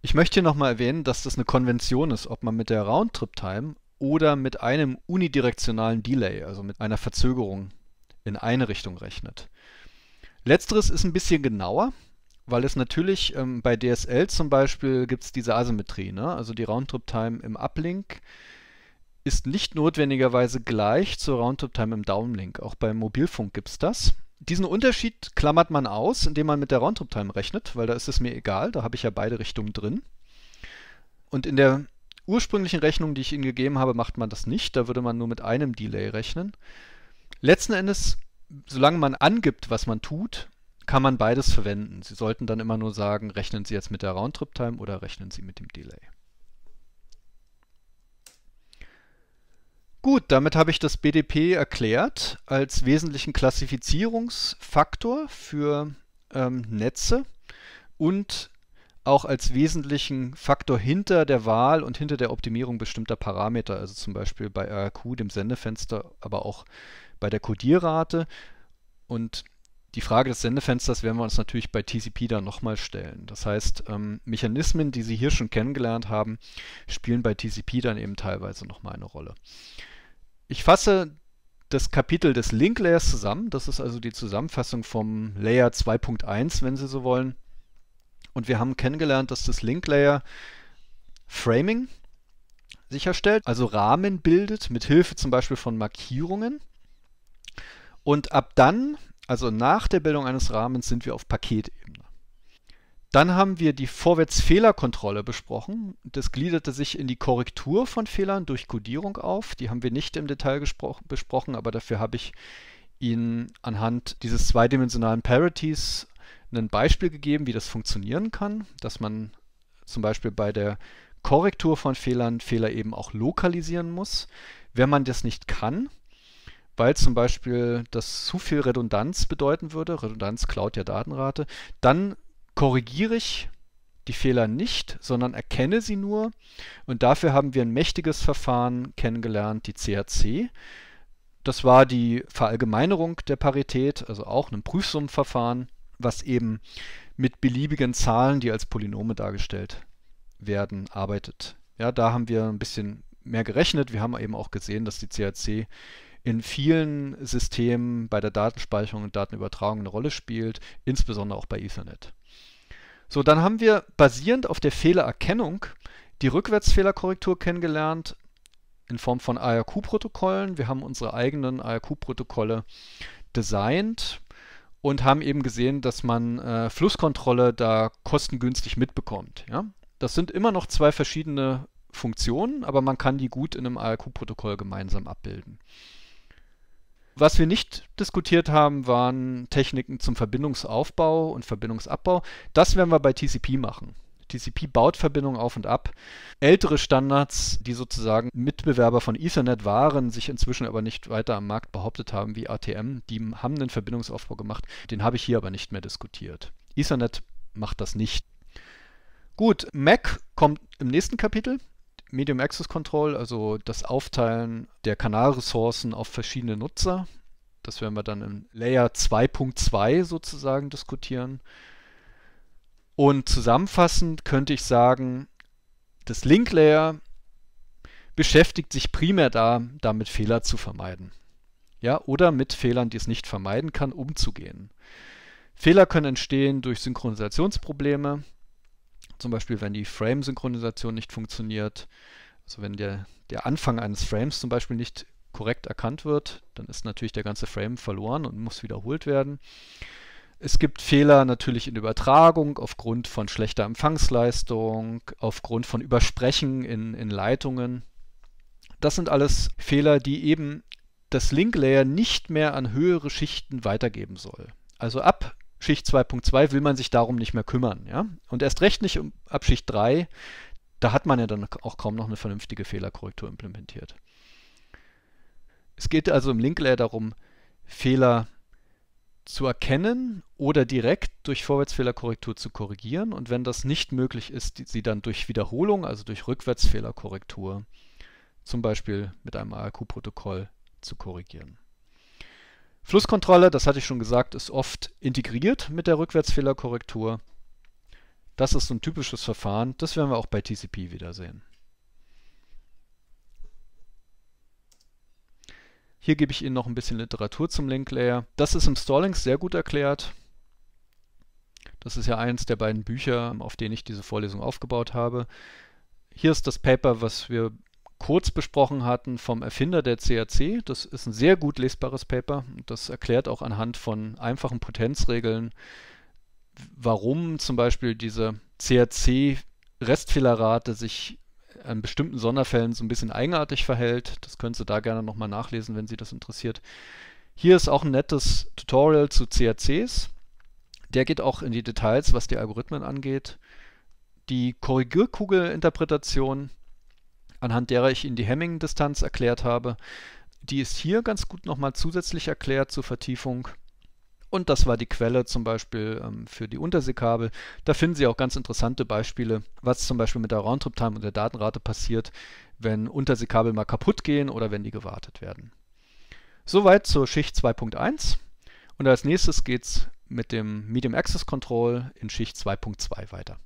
Ich möchte hier nochmal erwähnen, dass das eine Konvention ist, ob man mit der Roundtrip-Time oder mit einem unidirektionalen Delay, also mit einer Verzögerung in eine Richtung rechnet. Letzteres ist ein bisschen genauer, weil es natürlich ähm, bei DSL zum Beispiel gibt es diese Asymmetrie. Ne? Also die Roundtrip-Time im Uplink ist nicht notwendigerweise gleich zur Roundtrip-Time im Downlink. Auch beim Mobilfunk gibt es das diesen Unterschied klammert man aus, indem man mit der Roundtrip-Time rechnet, weil da ist es mir egal, da habe ich ja beide Richtungen drin. Und in der ursprünglichen Rechnung, die ich Ihnen gegeben habe, macht man das nicht, da würde man nur mit einem Delay rechnen. Letzten Endes, solange man angibt, was man tut, kann man beides verwenden. Sie sollten dann immer nur sagen, rechnen Sie jetzt mit der Roundtrip-Time oder rechnen Sie mit dem Delay. Gut, damit habe ich das BDP erklärt als wesentlichen Klassifizierungsfaktor für ähm, Netze und auch als wesentlichen Faktor hinter der Wahl und hinter der Optimierung bestimmter Parameter, also zum Beispiel bei RQ, dem Sendefenster, aber auch bei der Codierrate. Und die Frage des Sendefensters werden wir uns natürlich bei TCP dann nochmal stellen. Das heißt, ähm, Mechanismen, die Sie hier schon kennengelernt haben, spielen bei TCP dann eben teilweise nochmal eine Rolle. Ich fasse das Kapitel des Link-Layers zusammen. Das ist also die Zusammenfassung vom Layer 2.1, wenn Sie so wollen. Und wir haben kennengelernt, dass das Link-Layer Framing sicherstellt, also Rahmen bildet, mit Hilfe zum Beispiel von Markierungen. Und ab dann, also nach der Bildung eines Rahmens, sind wir auf Paketebene. Dann haben wir die Vorwärtsfehlerkontrolle besprochen. Das gliederte sich in die Korrektur von Fehlern durch Codierung auf. Die haben wir nicht im Detail besprochen, aber dafür habe ich Ihnen anhand dieses zweidimensionalen Parities ein Beispiel gegeben, wie das funktionieren kann, dass man zum Beispiel bei der Korrektur von Fehlern Fehler eben auch lokalisieren muss. Wenn man das nicht kann, weil zum Beispiel das zu viel Redundanz bedeuten würde, Redundanz klaut ja Datenrate, dann korrigiere ich die Fehler nicht, sondern erkenne sie nur. Und dafür haben wir ein mächtiges Verfahren kennengelernt, die CAC. Das war die Verallgemeinerung der Parität, also auch ein Prüfsummenverfahren, was eben mit beliebigen Zahlen, die als Polynome dargestellt werden, arbeitet. Ja, da haben wir ein bisschen mehr gerechnet. Wir haben eben auch gesehen, dass die CAC in vielen Systemen bei der Datenspeicherung und Datenübertragung eine Rolle spielt, insbesondere auch bei Ethernet. So, dann haben wir basierend auf der Fehlererkennung die Rückwärtsfehlerkorrektur kennengelernt in Form von arq protokollen Wir haben unsere eigenen arq protokolle designt und haben eben gesehen, dass man äh, Flusskontrolle da kostengünstig mitbekommt. Ja? Das sind immer noch zwei verschiedene Funktionen, aber man kann die gut in einem ARQ-Protokoll gemeinsam abbilden. Was wir nicht diskutiert haben, waren Techniken zum Verbindungsaufbau und Verbindungsabbau. Das werden wir bei TCP machen. TCP baut Verbindungen auf und ab. Ältere Standards, die sozusagen Mitbewerber von Ethernet waren, sich inzwischen aber nicht weiter am Markt behauptet haben wie ATM, die haben einen Verbindungsaufbau gemacht. Den habe ich hier aber nicht mehr diskutiert. Ethernet macht das nicht. Gut, Mac kommt im nächsten Kapitel. Medium Access Control, also das Aufteilen der Kanalressourcen auf verschiedene Nutzer. Das werden wir dann im Layer 2.2 sozusagen diskutieren. Und zusammenfassend könnte ich sagen, das Link Layer beschäftigt sich primär da, damit Fehler zu vermeiden. Ja, oder mit Fehlern, die es nicht vermeiden kann, umzugehen. Fehler können entstehen durch Synchronisationsprobleme, zum Beispiel, wenn die Frame-Synchronisation nicht funktioniert, also wenn der, der Anfang eines Frames zum Beispiel nicht korrekt erkannt wird, dann ist natürlich der ganze Frame verloren und muss wiederholt werden. Es gibt Fehler natürlich in Übertragung aufgrund von schlechter Empfangsleistung, aufgrund von Übersprechen in, in Leitungen. Das sind alles Fehler, die eben das Link-Layer nicht mehr an höhere Schichten weitergeben soll. Also ab Schicht 2.2 will man sich darum nicht mehr kümmern. Ja? Und erst recht nicht ab Schicht 3, da hat man ja dann auch kaum noch eine vernünftige Fehlerkorrektur implementiert. Es geht also im Linklayer darum, Fehler zu erkennen oder direkt durch Vorwärtsfehlerkorrektur zu korrigieren und wenn das nicht möglich ist, sie dann durch Wiederholung, also durch Rückwärtsfehlerkorrektur, zum Beispiel mit einem ARQ-Protokoll zu korrigieren. Flusskontrolle, das hatte ich schon gesagt, ist oft integriert mit der Rückwärtsfehlerkorrektur. Das ist so ein typisches Verfahren, das werden wir auch bei TCP wiedersehen. Hier gebe ich Ihnen noch ein bisschen Literatur zum Link Layer. Das ist im Stallings sehr gut erklärt. Das ist ja eins der beiden Bücher, auf denen ich diese Vorlesung aufgebaut habe. Hier ist das Paper, was wir kurz besprochen hatten, vom Erfinder der CAC. Das ist ein sehr gut lesbares Paper. Das erklärt auch anhand von einfachen Potenzregeln, warum zum Beispiel diese CAC-Restfehlerrate sich an bestimmten Sonderfällen so ein bisschen eigenartig verhält. Das können Sie da gerne nochmal nachlesen, wenn Sie das interessiert. Hier ist auch ein nettes Tutorial zu CACs. Der geht auch in die Details, was die Algorithmen angeht. Die Korrigierkugelinterpretation anhand derer ich Ihnen die hemming distanz erklärt habe. Die ist hier ganz gut nochmal zusätzlich erklärt zur Vertiefung. Und das war die Quelle zum Beispiel ähm, für die Unterseekabel. Da finden Sie auch ganz interessante Beispiele, was zum Beispiel mit der Roundtrip-Time und der Datenrate passiert, wenn Unterseekabel mal kaputt gehen oder wenn die gewartet werden. Soweit zur Schicht 2.1. Und als nächstes geht es mit dem Medium Access Control in Schicht 2.2 weiter.